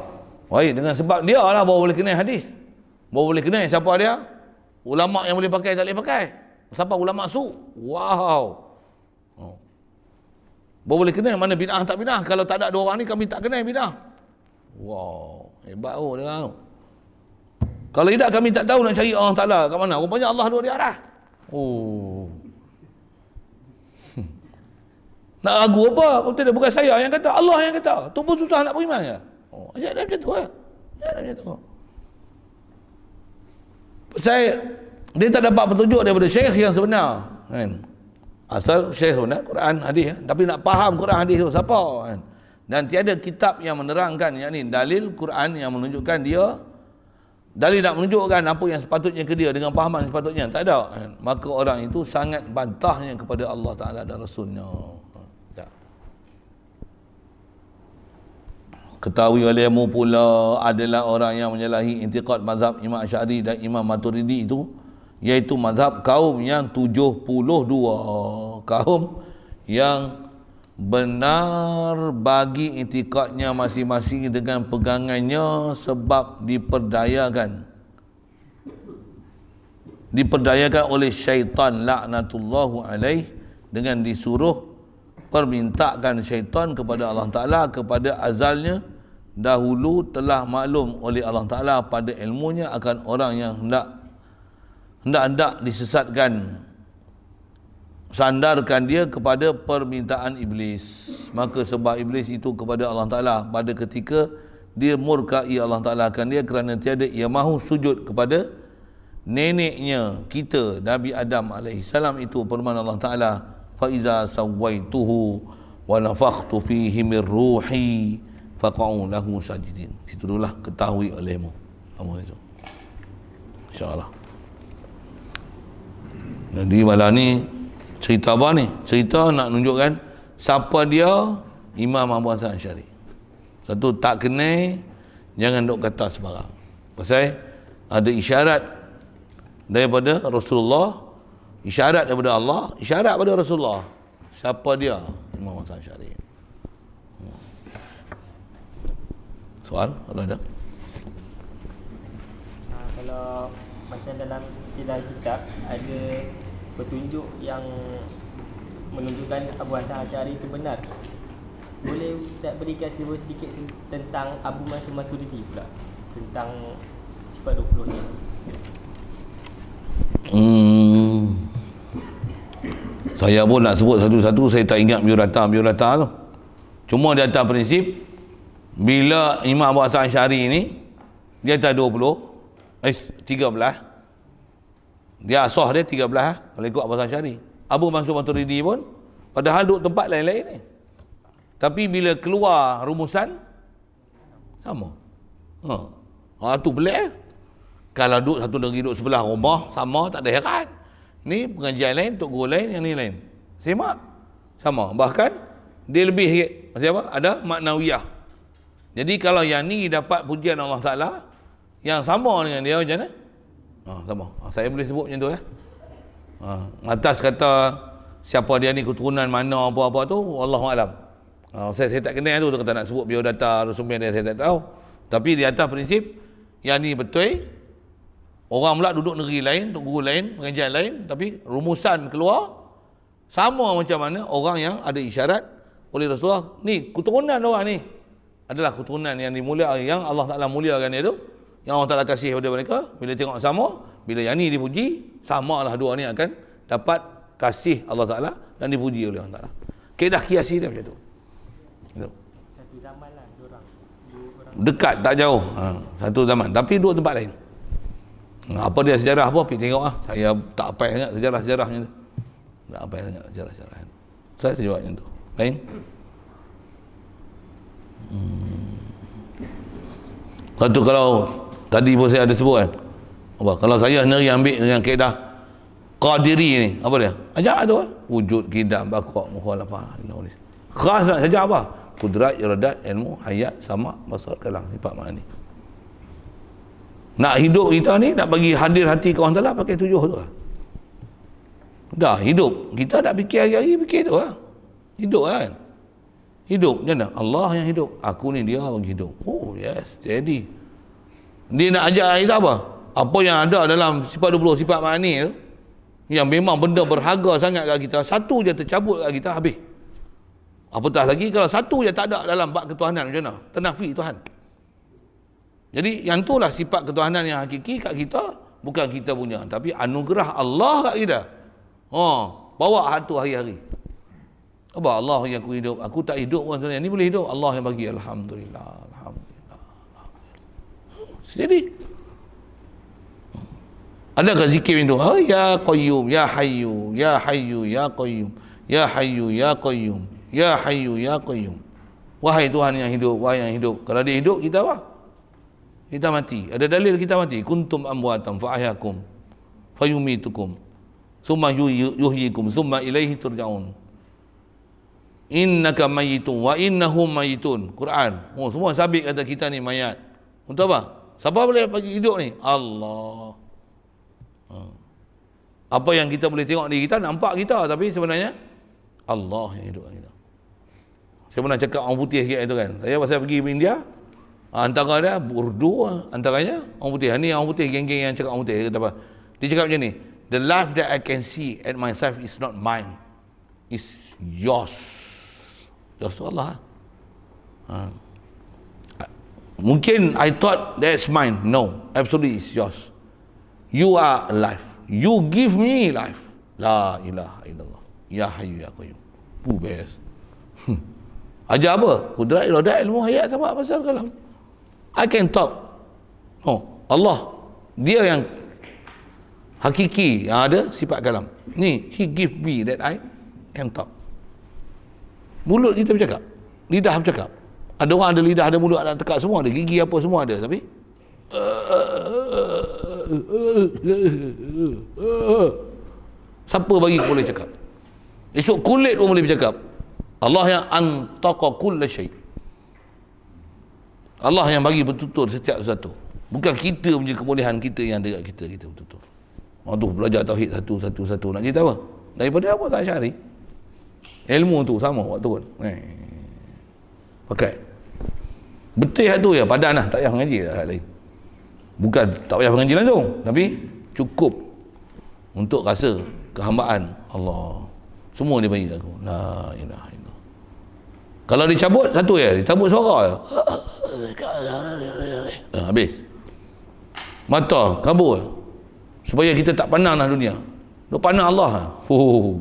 baik dengan sebab dia lah baru boleh kenal hadis baru boleh kenal siapa dia ulama yang boleh pakai tak boleh pakai siapa ulama su wow boleh kena mana bidah tak bidah kalau tak ada dua orang ni kami tak kena bidah wow hebat oh dia tahu. kalau tidak kami tak tahu nak cari Allah Taala ke mana rupanya Allah dua di arah oh *laughs* nak ragu apa kata dia bukan saya yang kata Allah yang kata Tumbuh susah nak beriman ya oh ajak dia macam tu ah ajak dia macam tu saya dia tak dapat petunjuk daripada syekh yang sebenar kan? Asal Syekh tu nak Quran hadis ya. tapi nak faham Quran hadis tu siapa kan. Dan tiada kitab yang menerangkan ni dalil Quran yang menunjukkan dia dalil nak menunjukkan apa yang sepatutnya ke dia dengan pahaman yang sepatutnya tak ada kan. Maka orang itu sangat bantahnya kepada Allah Taala dan rasulnya. Ya. Ketahui olehmu pula adalah orang yang menyalahi intiqad mazhab Imam Syari dan Imam Maturidi itu iaitu mazhab kaum yang 72 kaum yang benar bagi itikadnya masing-masing dengan pegangannya sebab diperdayakan diperdayakan oleh syaitan laknatullahu alaih dengan disuruh permintakan syaitan kepada Allah Ta'ala kepada azalnya dahulu telah maklum oleh Allah Ta'ala pada ilmunya akan orang yang hendak hendak-hendak disesatkan sandarkan dia kepada permintaan iblis maka sebab iblis itu kepada Allah Ta'ala pada ketika dia murkai Allah Ta'ala akan dia kerana tiada ia mahu sujud kepada neneknya kita Nabi Adam AS itu firman Allah Ta'ala fa'iza sawwaituhu wa nafakhtu fihi min ruhi faqa'u lahu sajidin itu ketahui olehmu Assalamualaikum InsyaAllah jadi malah ni cerita apa ni cerita nak tunjukkan siapa dia Imam Abu Hasan Asyari satu tak kena jangan duk kata sebarang pasal ada isyarat daripada Rasulullah isyarat daripada Allah isyarat daripada Rasulullah siapa dia Imam Abu Hasan Asyari soal kalau ada nah, kalau macam dalam dalam Alkitab ada petunjuk yang menunjukkan Abu Hasan Asyari itu benar. Boleh Ustaz berikan sebuah sedikit tentang Abu Mansur Maturidi pula tentang sifat 20 ni. Hmm. Saya pun nak sebut satu-satu saya tak ingat Miurata Miurata tu. Cuma di atas prinsip bila Imam Abu Hasan Asyari ni di atas 20 eh 13 dia asah dia tiga belah, ah. kalau ha? ikut Abu Hasan Syari Abu Mansur Maturidi pun padahal duduk tempat lain-lain ni tapi bila keluar rumusan sama ha. ha tu pelik eh. kalau duduk satu negeri duduk sebelah rumah sama tak ada heran ni pengajian lain untuk guru lain yang ni lain semak sama bahkan dia lebih sikit maksud apa ada maknawiyah jadi kalau yang ni dapat pujian Allah Ta'ala yang sama dengan dia macam mana Ha, sama. Ha, saya boleh sebut macam tu ya. Ha, atas kata siapa dia ni keturunan mana apa-apa tu Allah alam. Ha, saya, saya tak kenal tu kata nak sebut biodata resume yang saya tak tahu. Tapi di atas prinsip yang ni betul orang pula duduk negeri lain, untuk guru lain, pengajian lain tapi rumusan keluar sama macam mana orang yang ada isyarat oleh Rasulullah ni keturunan orang ni adalah keturunan yang dimulia yang Allah Taala muliakan dia tu yang Allah Ta'ala kasih kepada mereka bila tengok sama bila yang ni dipuji samalah dua ni akan dapat kasih Allah Ta'ala dan dipuji oleh Allah Ta'ala kedah kiasi dia macam tu lah, dekat tak jauh ha, satu zaman tapi dua tempat lain ha, apa dia sejarah apa pergi tengok lah saya tak apa sangat sejarah-sejarahnya tak apa sangat sejarah-sejarah saya sejauh terjawab macam tu lain hmm. kalau tadi pun saya ada sebut kan apa? kalau saya sendiri ambil dengan kaedah qadiri ni apa dia ajak tu kan? wujud kidam bakok mukhalafah khas nak saja apa kudrat iradat ilmu hayat sama basar kalam sifat mana ni nak hidup kita ni nak bagi hadir hati kawan orang telah pakai tujuh tu lah. dah hidup kita nak fikir hari-hari fikir tu lah. hidup kan hidup macam mana Allah yang hidup aku ni dia bagi hidup oh yes jadi dia nak ajak kita apa apa yang ada dalam sifat 20 sifat makni ya? yang memang benda berharga sangat kat kita satu je tercabut kat kita habis apatah lagi kalau satu je tak ada dalam bak ketuhanan macam mana tenafi Tuhan jadi yang itulah sifat ketuhanan yang hakiki kat kita bukan kita punya tapi anugerah Allah kat kita ha, bawa hatu hari-hari apa Allah yang aku hidup aku tak hidup pun sebenarnya ni boleh hidup Allah yang bagi Alhamdulillah sendiri ada ke zikir itu oh, ya qayyum ya hayyu ya hayyu ya qayyum ya hayyu ya qayyum ya hayyu ya qayyum wahai Tuhan yang hidup wahai yang hidup kalau dia hidup kita apa kita mati ada dalil kita mati kuntum amwatam fa ahyakum fa yumitukum thumma yuhyikum thumma ilaihi turja'un innaka mayitun wa innahum mayitun Quran oh, semua sabik kata kita ni mayat untuk apa Siapa boleh bagi hidup ni? Allah. Ha. Apa yang kita boleh tengok diri kita, nampak kita. Tapi sebenarnya, Allah yang hidup. kita. Saya pernah cakap orang putih sikit itu kan. Saya pasal pergi India, ah, antara dia burdu, ah, antaranya orang putih. Ini orang putih, geng-geng yang cakap orang putih. Dia, apa? dia cakap macam ni, The life that I can see at myself is not mine. It's yours. Yours Allah. Ha. Mungkin I thought that's mine. No, absolutely it's yours. You are life. You give me life. La ilaha illallah. Ya hayu ya qayyum. Bu best. Hmm. Ajar apa? Kudrat irada ilmu hayat sama apa pasal kalam. I can talk. No. Allah dia yang hakiki yang ada sifat kalam. Ni he give me that I can talk. Mulut kita bercakap. Lidah bercakap. Ada orang ada lidah, ada mulut, ada tekak semua ada. Gigi apa semua ada. Tapi... Siapa bagi boleh cakap? Esok kulit pun boleh bercakap. Allah yang antaka kulla syait. Allah yang bagi bertutur setiap satu. Bukan kita punya kebolehan kita yang dekat kita, kita bertutur. Waktu belajar tauhid satu-satu-satu nak cerita apa? Daripada apa tak syari? Ilmu tu sama waktu kan. Eh. Pakai. Okay. Betul yang tu ya, padan lah. Tak payah mengaji lah lain. Bukan tak payah mengaji langsung. Tapi cukup untuk rasa kehambaan Allah. Semua dia bagi kat aku. La ilaha illallah. Kalau dicabut satu ya, dicabut suara ya. Habis. Mata kabur. Supaya kita tak pandanglah dunia. Dok pandang Allah. Oh.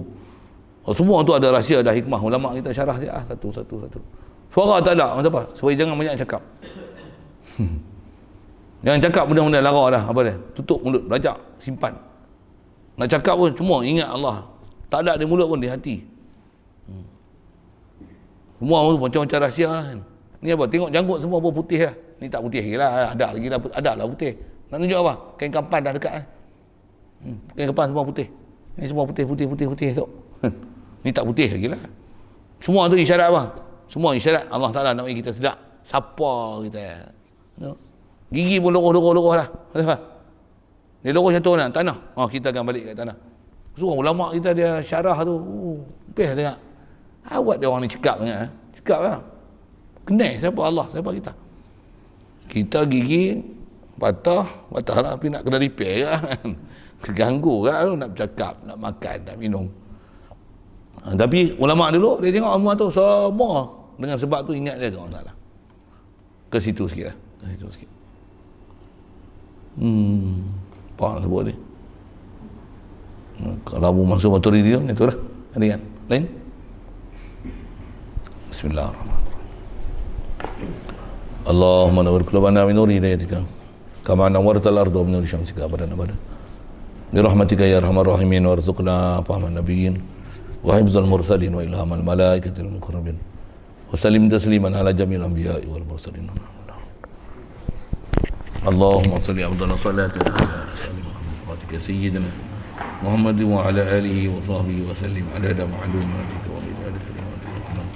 Semua tu ada rahsia dah hikmah ulama kita syarah dia ah, satu satu satu suara tak ada macam apa supaya jangan banyak cakap *laughs* jangan cakap benda-benda lara dah apa dia tutup mulut belajar simpan nak cakap pun semua ingat Allah tak ada di mulut pun di hati hmm. semua macam-macam rahsia lah kan ni apa tengok janggut semua pun putih lah ni tak putih lagi lah ada lagi lah ada lah putih nak tunjuk apa kain kapan dah dekat kan kain kapan semua putih ni semua putih putih putih putih esok *laughs* ni tak putih lagi lah semua tu isyarat apa semua isyarat Allah Ta'ala nak bagi kita sedap. Sapa kita. No. Gigi pun luruh-luruh-luruh lah. Dia luruh jatuh dalam tanah. Oh, kita akan balik ke tanah. Semua ulama kita dia syarah tu. Uh, Pih dengar. Awak dia orang ni cekap dengan. Eh? Cekap lah. Kenai siapa Allah, siapa kita. Kita gigi patah, patah lah. Tapi nak kena repair kan. Keganggu kan lah, nak bercakap, nak makan, nak minum. Ah, tapi ulama dulu dia tengok semua tu semua dengan sebab tu ingat dia Allah Taala ke situ sikit lah. ke situ sikit hmm apa nak lah sebut ni hmm, kalau abu masuk motor dia ni tu lah ada kan lain Bismillahirrahmanirrahim Allahumma nawar kulubana min nuri hidayatika kama nawarta al-ardu min nuri syamsika badan abada برحمتك يا ارحم الراحمين وارزقنا wa النبيين وحفظ المرسلين والهام الملائكه المقربين وسلم تسليما على جميع الانبياء والمرسلين اللهم صل افضل صلاتنا على سيدنا محمد وعلى اله وصحبه وسلم عدد معلوماتك ومداد كلماتك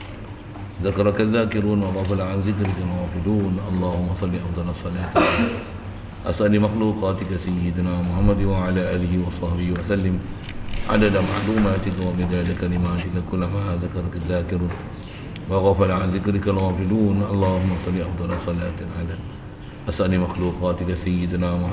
ذكرك الذاكرون وغفل عن ذكرك الغافلون اللهم صل افضل الصلاه اسال مخلوقاتك سيدنا محمد وعلى اله وصحبه وسلم عدد معلوماتك ومداد كلماتك كلما ذكرك الذاكرون وغفل عن ذكرك الغافلون اللهم صل على صلاة على أسأل مخلوقاتك سيدنا محمد